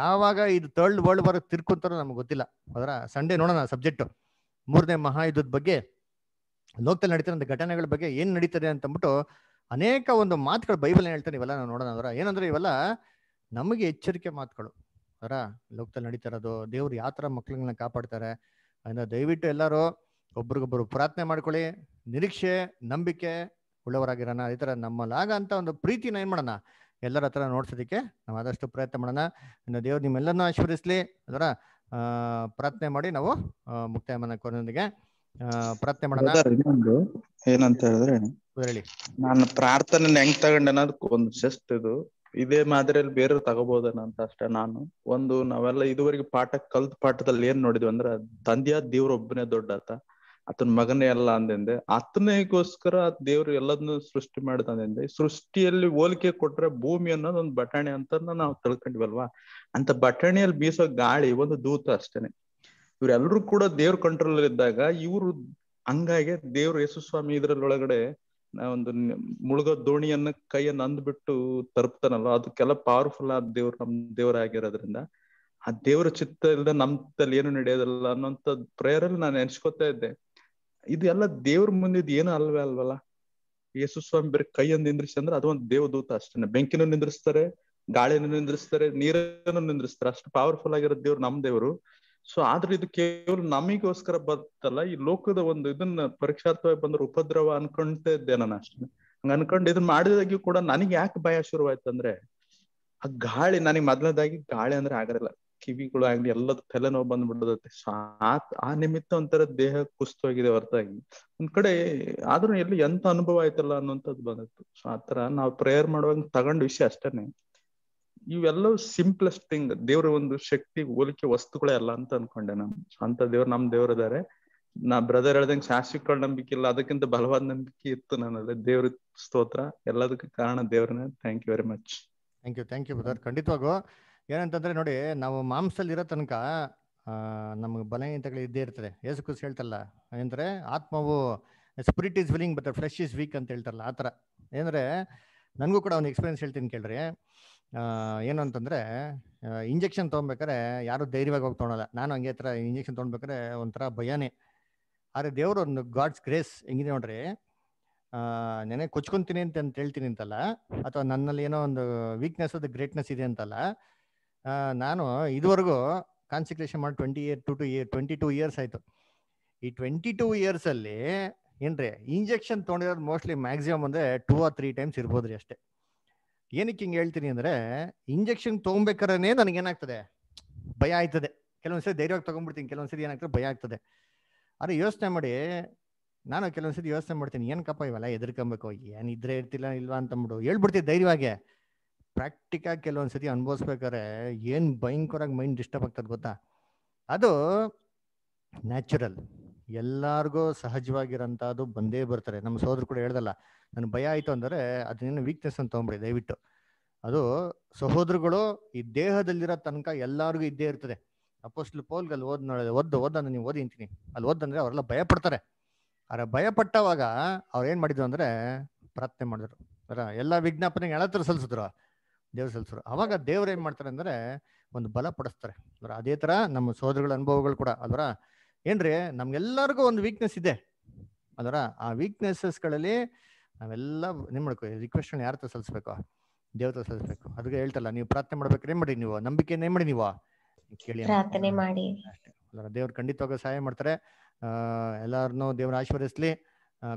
ಯಾವಾಗ ಇದು ತರ್ಡ್ ವರ್ಲ್ಡ್ ವಾರ್ ತಿರ್ಕೊಂತಾರೋ ನಮ್ಗೆ ಗೊತ್ತಿಲ್ಲ ಅದರ ಸಂಡೇ ನೋಡೋಣ ಸಬ್ಜೆಕ್ಟ್ ಮೂರನೇ ಮಹಾಯುದ್ಧದ ಬಗ್ಗೆ ಲೋಕದಲ್ಲಿ ಅಂತ ಘಟನೆಗಳ ಬಗ್ಗೆ ಏನ್ ನಡೀತದೆ ಅಂತಂದ್ಬಿಟ್ಟು ಅನೇಕ ಒಂದು ಮಾತುಗಳು ಬೈಬಲ್ ಹೇಳ್ತಾರೆ ಇವೆಲ್ಲ ನಾವು ನೋಡೋಣ ಅವರ ಏನಂದ್ರೆ ಇವೆಲ್ಲ ನಮಗೆ ಎಚ್ಚರಿಕೆ ಮಾತುಗಳು ಅದರ ಲೋಕದಲ್ಲಿ ನಡೀತಾ ಇರೋದು ದೇವ್ರು ಯಾವ ಥರ ಮಕ್ಳುಗಳನ್ನ ಕಾಪಾಡ್ತಾರೆ ಅದನ್ನ ದಯವಿಟ್ಟು ಎಲ್ಲರೂ ಒಬ್ರಿಗೊಬ್ರು ಪ್ರಾರ್ಥನೆ ಮಾಡ್ಕೊಳ್ಳಿ ನಿರೀಕ್ಷೆ ನಂಬಿಕೆ ಉಳ್ಳವರಾಗಿರೋಣ ಈ ಥರ ನಮ್ಮಲ್ಲಾಗ ಅಂತ ಒಂದು ಪ್ರೀತಿನ ಏನು ಮಾಡೋಣ ಎಲ್ಲರ ಹತ್ರ ನೋಡ್ಸೋದಕ್ಕೆ ನಾವು ಆದಷ್ಟು ಪ್ರಯತ್ನ ಮಾಡೋಣ ಇನ್ನು ದೇವ್ರು ನಿಮ್ಮೆಲ್ಲರನ್ನು ಆಶೀರ್ವದಿಸಲಿ ಅದರ ಪ್ರಾರ್ಥನೆ ಮಾಡಿ ನಾವು ಮುಕ್ತಾಯ ಕೊನೆಯೊಂದಿಗೆ ಪ್ರಾರ್ಥನೆ ಮಾಡೋಣ ಏನಂತ ಹೇಳಿದ್ರೆ ಹೇಳಿ ನಾನು ಪ್ರಾರ್ಥನೆ ಹೆಂಗ್ ತಗೊಂಡೆ ಅನ್ನೋದಕ್ಕೆ ಒಂದು ಶಸ್ತ್ ಇದು ಇದೇ ಮಾದರಿಯಲ್ಲಿ ಬೇರೆ ತಗೋಬಹುದನ ಅಂತ ಅಷ್ಟೇ ನಾನು ಒಂದು ನಾವೆಲ್ಲ ಇದುವರೆಗೆ ಪಾಠ ಕಲ್ತ್ ಪಾಠದಲ್ಲಿ ಏನ್ ನೋಡಿದ್ವಿ ಅಂದ್ರ ತಂದೆಯ ದೇವ್ರ ಒಬ್ಬನೇ ದೊಡ್ಡ ಆತ ಆತನ ಮಗನೇ ಅಲ್ಲ ಅಂದೆಂದೆ ಆತನಿಗೋಸ್ಕರ ದೇವ್ರು ಎಲ್ಲದನ್ನು ಸೃಷ್ಟಿ ಮಾಡಿದಂದೆ ಸೃಷ್ಟಿಯಲ್ಲಿ ಹೋಲಿಕೆ ಕೊಟ್ರೆ ಭೂಮಿ ಅನ್ನೋದು ಒಂದು ಬಟಾಣಿ ಅಂತ ನಾವು ತಿಳ್ಕೊಂಡಿವಲ್ವಾ ಅಂತ ಬಟಾಣಿಯಲ್ಲಿ ಬೀಸೋ ಗಾಳಿ ಒಂದು ದೂತ ಅಷ್ಟೇನೆ ಇವ್ರೆಲ್ರು ಕೂಡ ದೇವ್ರ ಕಂಟ್ರೋಲ್ ಇದ್ದಾಗ ಇವರು ಹಂಗಾಗಿ ದೇವ್ರ ಯೇಸು ಸ್ವಾಮಿ ಒಳಗಡೆ ಒಂದು ಮುಳುಗೋ ದೋಣಿಯನ್ನ ಕೈಯನ್ನ ಅಂದ್ಬಿಟ್ಟು ತಲುಪ್ತಾನಲ್ಲ ಅದಕ್ಕೆಲ್ಲ ಪವರ್ಫುಲ್ ಆದ ದೇವ್ರ ನಮ್ ದೇವ್ರ ಆಗಿರೋದ್ರಿಂದ ಆ ದೇವ್ರ ಚಿತ್ತ ಇಲ್ದ ನಮ್ ತಲ್ಲಿ ಏನು ನಡೆಯೋದಿಲ್ಲ ಅನ್ನೋಂತ ಪ್ರೇಯರಲ್ಲಿ ನಾನು ಎನ್ಸ್ಕೊತಾ ಇದ್ದೆ ಇದೆಲ್ಲ ದೇವ್ರ ಮುಂದಿದ್ ಏನು ಅಲ್ವೇ ಅಲ್ವಲ್ಲ ಯೇಸು ಸ್ವಾಮಿ ಬೇರೆ ಕೈಯನ್ನು ನಿಂದ್ರಿಸಿ ಅಂದ್ರೆ ಅದೊಂದು ದೇವದೂತ ಅಷ್ಟೇನೆ ಬೆಂಕಿನೂ ನಿಂದ್ರಿಸ್ತಾರೆ ಗಾಳಿನ ನಿಂದ್ರಿಸ್ತಾರೆ ನೀರನ್ನು ನಿಂದ್ರಿಸ್ತಾರೆ ಅಷ್ಟು ಪವರ್ಫುಲ್ ಆಗಿರೋ ದೇವ್ರು ನಮ್ ದೇವರು ಸೊ ಆದ್ರೆ ಇದು ಕೇವಲ ನಮಿಗೋಸ್ಕರ ಬರ್ತಲ್ಲ ಈ ಲೋಕದ ಒಂದು ಇದನ್ನ ಪರೀಕ್ಷಾರ್ಥವಾಗಿ ಬಂದ್ರೆ ಉಪದ್ರವ ಅನ್ಕೊಂತ ಇದ್ದೆ ನಾನು ಅಷ್ಟೇ ಹಂಗ ಅನ್ಕೊಂಡು ಇದನ್ನ ಮಾಡಿದಾಗ್ಯೂ ಕೂಡ ನನಗೆ ಯಾಕೆ ಭಯ ಶುರುವಾಯ್ತಂದ್ರೆ ಆ ಗಾಳಿ ನನಗೆ ಮೊದಲನೇದಾಗಿ ಗಾಳಿ ಅಂದ್ರೆ ಆಗಿರಲ್ಲ ಕಿವಿಗಳು ಆಗ್ಲಿ ಎಲ್ಲದ ತಲೆನೋವು ಬಂದ್ಬಿಡದತ್ತೆ ಆ ನಿಮಿತ್ತ ಒಂಥರ ದೇಹ ಕುಸ್ತವಾಗಿದೆ ಹೊರತಾಗಿ ಒಂದ್ ಕಡೆ ಆದ್ರೂ ಎಲ್ಲಿ ಎಂತ ಅನುಭವ ಆಯ್ತಲ್ಲ ಅನ್ನೋಂಥದ್ದು ಬಂದಿತ್ತು ಸೊ ಆತರ ನಾವು ಪ್ರೇಯರ್ ಮಾಡುವಾಗ ತಗೊಂಡ ವಿಷಯ ಅಷ್ಟೇನೆ ಇವೆಲ್ಲವೂ ಸಿಂಪ್ಲೆಸ್ಟ್ ಥಿಂಗ್ ದೇವ್ರ ಒಂದು ಶಕ್ತಿ ಹೋಲಿಕೆ ವಸ್ತುಗಳೇ ಅಲ್ಲ ಅಂತ ಅನ್ಕೊಂಡೆ ನಾನು ಅಂತ ದೇವ್ರ ನಮ್ ದೇವ್ರ ಇದಾರೆ ನಾ ಬ್ರದರ್ ಹೇಳ್ದಂಗೆ ಶಾಶ್ವಿಕಳ ನಂಬಿಕೆ ಇಲ್ಲ ಅದಕ್ಕಿಂತ ಬಲವಾದ ನಂಬಿಕೆ ಇತ್ತು ನನ್ನಲ್ಲಿ ದೇವ್ರ ಸ್ತೋತ್ರ ಎಲ್ಲದಕ್ಕೆ ಕಾರಣ ದೇವ್ರನ್ನ thank you very much thank you thank you brother ಖಂಡಿತವಾಗೂ ಏನಂತಂದ್ರೆ ನೋಡಿ ನಾವು ಮಾಂಸದಲ್ಲಿ ಇರೋ ತನಕ ನಮ್ಗೆ ಬಲಹೀನತೆಗಳು ಇದ್ದೇ ಇರ್ತದೆ ಯೇಸು ಕುಸ್ ಹೇಳ್ತಲ್ಲ ಏನಂದ್ರೆ ಆತ್ಮವು spirit is willing but flesh is weak ಅಂತ ಹೇಳ್ತಾರಲ್ಲ ಆ ಥರ ಏನಂದರೆ ನನಗೂ ಕೂಡ ಅವ್ನು ಎಕ್ಸ್ಪೀರಿಯನ್ಸ್ ಹೇಳ್ತೀನಿ ಕೇಳ್ರಿ ಏನು ಅಂತಂದ್ರೆ ಇಂಜೆಕ್ಷನ್ ತೊಗೊಬೇಕಾರೆ ಯಾರೂ ಧೈರ್ಯವಾಗಿ ಹೋಗಿ ತೊಗೊಳಲ್ಲ ನಾನು ಹಂಗೆ ಥರ ಇಂಜೆಕ್ಷನ್ ತೊಗೊಬೇಕಾರೆ ಒಂಥರ ಭಯನೇ ಆದರೆ ದೇವರು ಒಂದು ಗಾಡ್ಸ್ ಗ್ರೇಸ್ ಹೆಂಗಿದೆ ನೋಡ್ರಿ ನೆನೆ ಕೊಚ್ಕೊಂತೀನಿ ಅಂತ ಅಂತ ಹೇಳ್ತೀನಿ ಅಂತಲ್ಲ ಅಥವಾ ನನ್ನಲ್ಲಿ ಏನೋ ಒಂದು ವೀಕ್ನೆಸ್ ಅದು ಗ್ರೇಟ್ನೆಸ್ ಇದೆ ಅಂತಲ್ಲ ನಾನು ಇದುವರೆಗೂ ಕಾನ್ಸಿಕ್ರೇಷನ್ ಮಾಡಿ twenty year to two year twenty two years ಆಯಿತು ಈ ಟ್ವೆಂಟಿ ಟೂ ಇಯರ್ಸಲ್ಲಿ ಏನ್ರಿ ಇಂಜೆಕ್ಷನ್ ತೊಗೊಂಡಿರೋದು ಮೋಸ್ಟ್ಲಿ ಮ್ಯಾಕ್ಸಿಮಮ್ ಅಂದರೆ ಟೂ ಆರ್ ತ್ರೀ ಟೈಮ್ಸ್ ಇರ್ಬೋದು ರೀ ಅಷ್ಟೇ ಏನಕ್ಕೆ ಹಿಂಗೆ ಹೇಳ್ತೀನಿ ಅಂದರೆ ಇಂಜೆಕ್ಷನ್ ತೊಗೊಬೇಕಾರೇ ನನಗೇನಾಗ್ತದೆ ಭಯ ಆಯ್ತದೆ ಕೆಲವೊಂದ್ಸರಿ ಧೈರ್ಯವಾಗಿ ತೊಗೊಂಡ್ಬಿಡ್ತೀನಿ ಕೆಲವೊಂದ್ಸರಿ ಏನಾಗ್ತದೆ ಭಯ ಆಗ್ತದೆ ಆದ್ರೆ ಯೋಚನೆ ಮಾಡಿ ನಾನು ಕೆಲವೊಂದ್ಸರಿ ಯೋಚನೆ ಮಾಡ್ತೀನಿ ಏನಕ್ಕಪ್ಪ ಇವೆಲ್ಲ ಎದುರ್ಕೊಬೇಕು ಏನಿದ್ರೆ ಇರ್ತಿಲ್ಲ ಇಲ್ವಾ ಅಂತಂದ್ಬಿಡು ಹೇಳ್ಬಿಡ್ತೀನಿ ಧೈರ್ಯವಾಗಿ ಪ್ರಾಕ್ಟಿಕಾಗಿ ಕೆಲವೊಂದ್ಸತಿ ಅನುಭವಿಸ್ಬೇಕಾದ್ರೆ ಏನು ಭಯಂಕರವಾಗಿ ಮೈಂಡ್ ಡಿಸ್ಟರ್ಬ್ ಆಗ್ತದೆ ಗೊತ್ತಾ ಅದು ನ್ಯಾಚುರಲ್ ಎಲ್ಲರಿಗೂ ಸಹಜವಾಗಿರೋಂಥದ್ದು ಬಂದೇ ಬರ್ತಾರೆ ನಮ್ಮ ಸಹೋದ್ರು ಕೂಡ ಹೇಳ್ದಲ್ಲ ನನ್ಗೆ ಭಯ ಆಯಿತು ಅಂದರೆ ಅದನ್ನೇನು ವೀಕ್ನೆಸ್ ಅಂತ ತೊಗೊಂಬಿಡಿ ದಯವಿಟ್ಟು ಅದು ಸಹೋದರುಗಳು ಈ ದೇಹದಲ್ಲಿರೋ ತನಕ ಎಲ್ಲರಿಗೂ ಇದ್ದೇ ಇರ್ತದೆ ಅಪೋಸ್ಟ್ಲು ಪೋಲ್ಗೆ ಅಲ್ಲಿ ಓದ್ ಓದ್ದು ಓದನ್ನು ನೀವು ಓದಿ ಅಂತೀನಿ ಅಲ್ಲಿ ಓದಂದ್ರೆ ಅವರೆಲ್ಲ ಭಯಪಡ್ತಾರೆ ಆದರೆ ಭಯಪಟ್ಟವಾಗ ಅವ್ರು ಏನು ಮಾಡಿದ್ರು ಅಂದರೆ ಪ್ರಾರ್ಥನೆ ಮಾಡಿದ್ರು ಅಲ್ಲ ಎಲ್ಲ ವಿಜ್ಞಾಪನೆಗೆ ಎಳತ್ರ ಸಲ್ಸಿದ್ರು ದೇವ್ರ ಸಲ್ಸರು ಅವಾಗ ದೇವ್ರು ಏನ್ ಮಾಡ್ತಾರೆ ಅಂದ್ರೆ ಒಂದು ಬಲ ಪಡಿಸ್ತಾರೆ ಅಂದ್ರೆ ಅದೇ ತರ ನಮ್ಮ ಸೋದರಗಳ ಅನುಭವಗಳು ಕೂಡ ಅದರ ಏನ್ರಿ ನಮ್ಗೆಲ್ಲರಿಗೂ ಒಂದು ವೀಕ್ನೆಸ್ ಇದೆ ಅದರ ಆ ಗಳಲ್ಲಿ ನಾವೆಲ್ಲ ನಿಮ್ ಮಾಡ್ಕೊ ರಿಕ್ವೆಸ್ಟ್ ಯಾರ ಹತ್ರ ಸಲ್ಸ್ಬೇಕು ದೇವ್ರ ಸಲ್ಸ್ಬೇಕು ಸಲ್ಲಿಸ್ಬೇಕು ಅದಕ್ಕೆ ಹೇಳ್ತಲ್ಲ ನೀವು ಪ್ರಾರ್ಥನೆ ಮಾಡ್ಬೇಕು ಏನ್ ಮಾಡಿ ನೀವು ನಂಬಿಕೆಯನ್ನೇ ಮಾಡಿ ನೀವು ಕೇಳಿ ಪ್ರಾರ್ಥನೆ ಮಾಡಿ ದೇವ್ರು ಖಂಡಿತವಾಗ ಸಹಾಯ ಮಾಡ್ತಾರೆ ಎಲ್ಲಾರನ್ನೂ ದೇವ್ರ ಆಶೀರ್ವದಿಸ್ಲಿ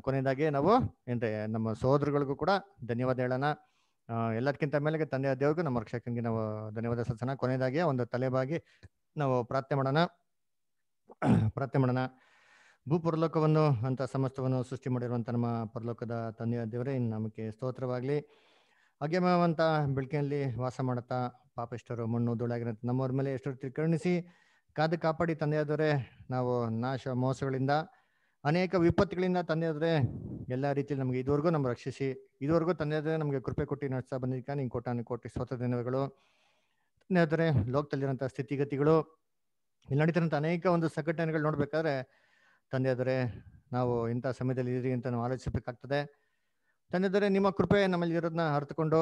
ಕೊನೆಯದಾಗಿ ನಾವು ಏನ್ರಿ ನಮ್ಮ ಸಹೋದರಗಳಿಗೂ ಕೂಡ ಧನ್ಯವಾದ ಹೇಳೋಣ ಎಲ್ಲದಕ್ಕಿಂತ ಮೇಲೆ ತಂದೆಯ ದೇವರಿಗೂ ನಮ್ಮ ರಕ್ಷಕನಿಗೆ ನಾವು ಧನ್ಯವಾದ ಸಲ್ಸೋಣ ಕೊನೆಯದಾಗಿ ಒಂದು ತಲೆಬಾಗಿ ನಾವು ಪ್ರಾರ್ಥನೆ ಮಾಡೋಣ ಪ್ರಾರ್ಥನೆ ಮಾಡೋಣ ಭೂಪುರಲೋಕವನ್ನು ಪರಲೋಕವನ್ನು ಅಂತ ಸಮಸ್ತವನ್ನು ಸೃಷ್ಟಿ ಮಾಡಿರುವಂಥ ನಮ್ಮ ಪರಲೋಕದ ತಂದೆಯ ದೇವರೇ ನಮಗೆ ಸ್ತೋತ್ರವಾಗಲಿ ಅಗ್ಯಮವಂತ ಬೆಳಕಿನಲ್ಲಿ ವಾಸ ಮಾಡುತ್ತಾ ಎಷ್ಟರು ಮಣ್ಣು ಧೂಳಾಗಿರುತ್ತೆ ನಮ್ಮವ್ರ ಮೇಲೆ ಎಷ್ಟು ತಿರುಕರ್ಣಿಸಿ ಕಾದು ಕಾಪಾಡಿ ತಂದೆಯಾದವರೇ ನಾವು ನಾಶ ಮೋಸಗಳಿಂದ ಅನೇಕ ವಿಪತ್ತುಗಳಿಂದ ತಂದೆಯಾದ್ರೆ ಎಲ್ಲ ರೀತಿಯಲ್ಲಿ ನಮಗೆ ಇದುವರೆಗೂ ನಮ್ಗೆ ರಕ್ಷಿಸಿ ಇದುವರೆಗೂ ತಂದೆಯಾದ್ರೆ ನಮಗೆ ಕೃಪೆ ಕೊಟ್ಟು ನಡೆಸ್ತಾ ಬಂದಿದ್ದ ನಿಂಗೆ ಕೊಟ್ಟಾನೆ ಕೊಟ್ಟು ಸ್ವತಃ ದಿನಗಳು ತಂದೆಯಾದ್ರೆ ಲೋಕದಲ್ಲಿರೋಂಥ ಸ್ಥಿತಿಗತಿಗಳು ಇಲ್ಲಿ ನಡೀತಿರೋಂಥ ಅನೇಕ ಒಂದು ಸಂಘಟನೆಗಳು ನೋಡಬೇಕಾದ್ರೆ ತಂದೆಯಾದರೆ ನಾವು ಇಂಥ ಸಮಯದಲ್ಲಿ ಇದ್ದೀವಿ ಅಂತ ನಾವು ಆಲೋಚಿಸಬೇಕಾಗ್ತದೆ ತಂದೆದರೆ ನಿಮ್ಮ ಕೃಪೆ ನಮ್ಮಲ್ಲಿ ಇರೋದನ್ನ ಅರ್ಥಕೊಂಡು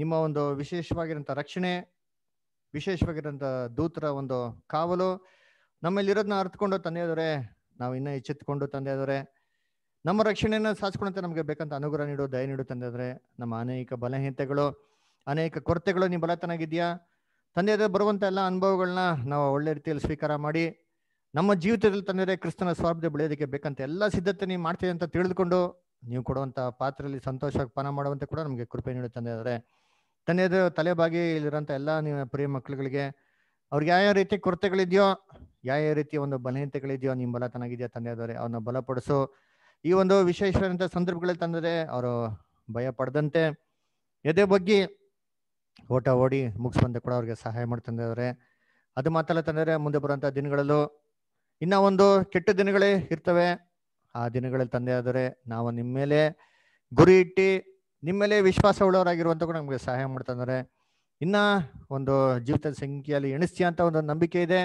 ನಿಮ್ಮ ಒಂದು ವಿಶೇಷವಾಗಿರೋಂಥ ರಕ್ಷಣೆ ವಿಶೇಷವಾಗಿರೋಂಥ ದೂತರ ಒಂದು ಕಾವಲು ನಮ್ಮಲ್ಲಿರೋದನ್ನ ಅರ್ಥಕೊಂಡು ತಂದೆಯಾದರೆ ನಾವು ಇನ್ನೂ ಎಚ್ಚೆತ್ತುಕೊಂಡು ತಂದೆ ಆದರೆ ನಮ್ಮ ರಕ್ಷಣೆಯನ್ನು ಸಾಧಿಸ್ಕೊಳ್ಳಂತೆ ನಮಗೆ ಬೇಕಂತ ಅನುಗ್ರಹ ನೀಡು ದಯ ನೀಡು ಆದರೆ ನಮ್ಮ ಅನೇಕ ಬಲಹೀನತೆಗಳು ಅನೇಕ ಕೊರತೆಗಳು ನೀವು ಬಲತನಾಗಿದೆಯಾ ಆದರೆ ಬರುವಂಥ ಎಲ್ಲ ಅನುಭವಗಳನ್ನ ನಾವು ಒಳ್ಳೆ ರೀತಿಯಲ್ಲಿ ಸ್ವೀಕಾರ ಮಾಡಿ ನಮ್ಮ ಜೀವಿತದಲ್ಲಿ ತಂದೆದೇ ಕ್ರಿಸ್ತನ ಸ್ವಾರ್ಥ ಬೆಳೆಯೋದಕ್ಕೆ ಬೇಕಂತ ಎಲ್ಲ ಸಿದ್ಧತೆ ನೀವು ಮಾಡ್ತೀವಿ ಅಂತ ತಿಳಿದುಕೊಂಡು ನೀವು ಕೊಡುವಂಥ ಪಾತ್ರದಲ್ಲಿ ಸಂತೋಷವಾಗಿ ಪಾನ ಮಾಡುವಂತೆ ಕೂಡ ನಮಗೆ ಕೃಪೆ ನೀಡು ತಂದೆ ತಂದೆಯಾದ ತಲೆಬಾಗಿ ಇಲ್ಲಿರೋಂಥ ಎಲ್ಲ ನಿಮ್ಮ ಪ್ರಿಯ ಮಕ್ಕಳುಗಳಿಗೆ ಅವ್ರಿಗೆ ಯಾವ ರೀತಿ ಕೊರತೆಗಳಿದೆಯೋ ಯಾವ ರೀತಿ ಒಂದು ಬಲಹೀನತೆಗಳಿದೆಯೋ ನಿಮ್ಮ ತಂದೆ ತಂದೆದವರೇ ಅವನ್ನ ಬಲಪಡಿಸು ಈ ಒಂದು ವಿಶೇಷವಾದಂಥ ಸಂದರ್ಭಗಳಲ್ಲಿ ತಂದರೆ ಅವರು ಭಯ ಪಡೆದಂತೆ ಎದೆ ಬಗ್ಗೆ ಓಟ ಓಡಿ ಮುಗಿಸ್ಬಂತೆ ಕೂಡ ಅವ್ರಿಗೆ ಸಹಾಯ ಮಾಡ್ತಂದ್ರೆ ಅದು ಮಾತ್ರ ತಂದರೆ ಮುಂದೆ ಬರುವಂಥ ದಿನಗಳಲ್ಲೂ ಇನ್ನ ಒಂದು ಕೆಟ್ಟ ದಿನಗಳೇ ಇರ್ತವೆ ಆ ದಿನಗಳಲ್ಲಿ ತಂದೆ ಆದರೆ ನಾವು ನಿಮ್ಮ ಮೇಲೆ ಗುರಿ ಇಟ್ಟು ನಿಮ್ಮ ಮೇಲೆ ವಿಶ್ವಾಸ ಉಳ್ಳವರಾಗಿರುವಂಥ ಕೂಡ ನಮಗೆ ಸಹಾಯ ಮಾಡ್ತಂದರೆ ಇನ್ನ ಒಂದು ಜೀವಿತದ ಸಂಖ್ಯೆಯಲ್ಲಿ ಎಣಿಸ್ತೀಯ ಅಂತ ಒಂದು ನಂಬಿಕೆ ಇದೆ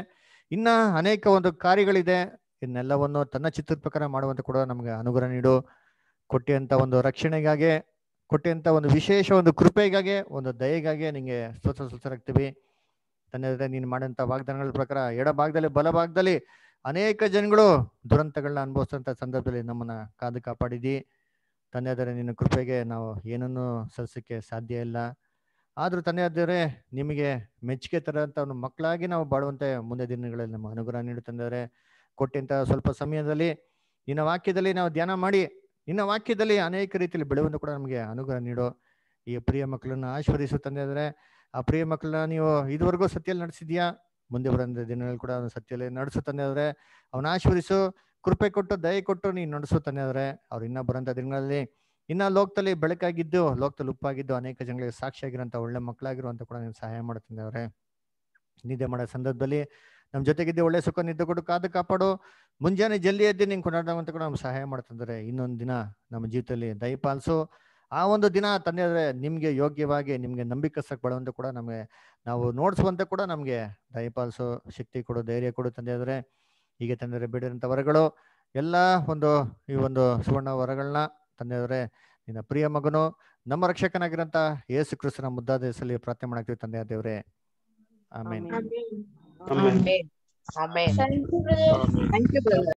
ಇನ್ನ ಅನೇಕ ಒಂದು ಕಾರ್ಯಗಳಿದೆ ಇನ್ನೆಲ್ಲವನ್ನು ತನ್ನ ಚಿತ್ರದ ಪ್ರಕಾರ ಮಾಡುವಂತ ಕೂಡ ನಮ್ಗೆ ಅನುಗ್ರಹ ನೀಡು ಕೊಟ್ಟಿಯಂತ ಒಂದು ರಕ್ಷಣೆಗಾಗಿ ಕೊಟ್ಟಿಯಂತ ಒಂದು ವಿಶೇಷ ಒಂದು ಕೃಪೆಗಾಗಿ ಒಂದು ದಯೆಗಾಗಿ ನಿಂಗೆ ಸ್ತೋತ್ರ ಸುತ್ತರಾಗ್ತೀವಿ ತನ್ನ ನೀನು ಮಾಡಿದಂಥ ವಾಗ್ದಾನಗಳ ಪ್ರಕಾರ ಎಡ ಭಾಗದಲ್ಲಿ ಬಲ ಭಾಗದಲ್ಲಿ ಅನೇಕ ಜನಗಳು ದುರಂತಗಳನ್ನ ಅನುಭವಿಸಿದಂಥ ಸಂದರ್ಭದಲ್ಲಿ ನಮ್ಮನ್ನ ಕಾದು ಕಾಪಾಡಿದಿ ತಂದೆ ನಿನ್ನ ಕೃಪೆಗೆ ನಾವು ಏನನ್ನು ಸಲ್ಸಕ್ಕೆ ಸಾಧ್ಯ ಇಲ್ಲ ಆದರೂ ತಂದೆಯಾದರೆ ನಿಮಗೆ ಮೆಚ್ಚುಗೆ ತರಂತ ಒಂದು ಮಕ್ಕಳಾಗಿ ನಾವು ಬಾಳುವಂತೆ ಮುಂದೆ ದಿನಗಳಲ್ಲಿ ನಮ್ಮ ಅನುಗ್ರಹ ನೀಡು ತಂದೆಯವರೇ ಕೊಟ್ಟಂತಹ ಸ್ವಲ್ಪ ಸಮಯದಲ್ಲಿ ನಿನ್ನ ವಾಕ್ಯದಲ್ಲಿ ನಾವು ಧ್ಯಾನ ಮಾಡಿ ನಿನ್ನ ವಾಕ್ಯದಲ್ಲಿ ಅನೇಕ ರೀತಿಯಲ್ಲಿ ಬೆಳವಣಿಗೆ ಕೂಡ ನಮಗೆ ಅನುಗ್ರಹ ನೀಡು ಈ ಪ್ರಿಯ ಮಕ್ಕಳನ್ನು ಆಶ್ವರಿಸು ತಂದೆಯಾದರೆ ಆ ಪ್ರಿಯ ಮಕ್ಕಳನ್ನ ನೀವು ಇದುವರೆಗೂ ಸತ್ಯಲ್ಲಿ ನಡೆಸಿದ್ಯಾ ಮುಂದೆ ಬರೋ ದಿನಗಳಲ್ಲಿ ಕೂಡ ಅವನು ಸತ್ಯಲ್ಲಿ ನಡೆಸು ತಂದೆಯಾದರೆ ಅವನ ಆಶ್ವರಿಸು ಕೃಪೆ ಕೊಟ್ಟು ದಯ ಕೊಟ್ಟು ನೀನು ನಡೆಸು ಆದರೆ ಅವ್ರು ಇನ್ನೂ ಬರೋಂಥ ದಿನಗಳಲ್ಲಿ ಇನ್ನ ಲೋಕದಲ್ಲಿ ಬೆಳಕಾಗಿದ್ದು ಲೋಕದಲ್ಲಿ ಉಪ್ಪಾಗಿದ್ದು ಅನೇಕ ಜನಗಳಿಗೆ ಸಾಕ್ಷಿಯಾಗಿರುವಂತ ಒಳ್ಳೆ ಮಕ್ಕಳಾಗಿರುವಂತ ಕೂಡ ನೀವು ಸಹಾಯ ಮಾಡ್ತೀನಿ ಅವ್ರೆ ನಿದ್ದೆ ಮಾಡೋ ಸಂದರ್ಭದಲ್ಲಿ ನಮ್ಮ ಜೊತೆಗಿದ್ದು ಒಳ್ಳೆ ಸುಖ ನಿದ್ದೆ ಕೊಡು ಕಾದು ಕಾಪಾಡು ಮುಂಜಾನೆ ಜಲ್ದಿ ಎದ್ದು ನಿಂಗೆ ಕೊಂಡಾಡುವಂತ ಕೂಡ ನಮ್ಗೆ ಸಹಾಯ ಮಾಡ್ತಿದ್ದಾರೆ ಇನ್ನೊಂದು ದಿನ ನಮ್ಮ ಜೀವಿತದಲ್ಲಿ ದಯಪಾಲಿಸು ಆ ಒಂದು ದಿನ ತಂದೆ ನಿಮ್ಗೆ ಯೋಗ್ಯವಾಗಿ ನಿಮ್ಗೆ ನಂಬಿಕಸ್ತಕ್ಕೆ ಬಳವಂತೆ ಕೂಡ ನಮಗೆ ನಾವು ನೋಡಿಸುವಂತೆ ಕೂಡ ನಮಗೆ ದಯಪಾಲಿಸು ಶಕ್ತಿ ಕೊಡು ಧೈರ್ಯ ಕೊಡು ತಂದೆ ಆದ್ರೆ ಹೀಗೆ ತಂದೆ ಬಿಡಿದಂತ ವರಗಳು ಎಲ್ಲ ಒಂದು ಈ ಒಂದು ಸುವರ್ಣ ವರಗಳನ್ನ ತಂದೆಯವರೇ ನಿನ್ನ ಪ್ರಿಯ ಮಗನು ನಮ್ಮ ರಕ್ಷಕನಾಗಿರಂತ ಯೇಸು ಕ್ರಿಸ್ತನ ಮುದ್ದಾದ ಹೆಸರಲ್ಲಿ ಪ್ರಾರ್ಥನೆ ಮಾಡ್ತೀವಿ ತಂದೆ ದೇವರೇ ಆಮೇಲೆ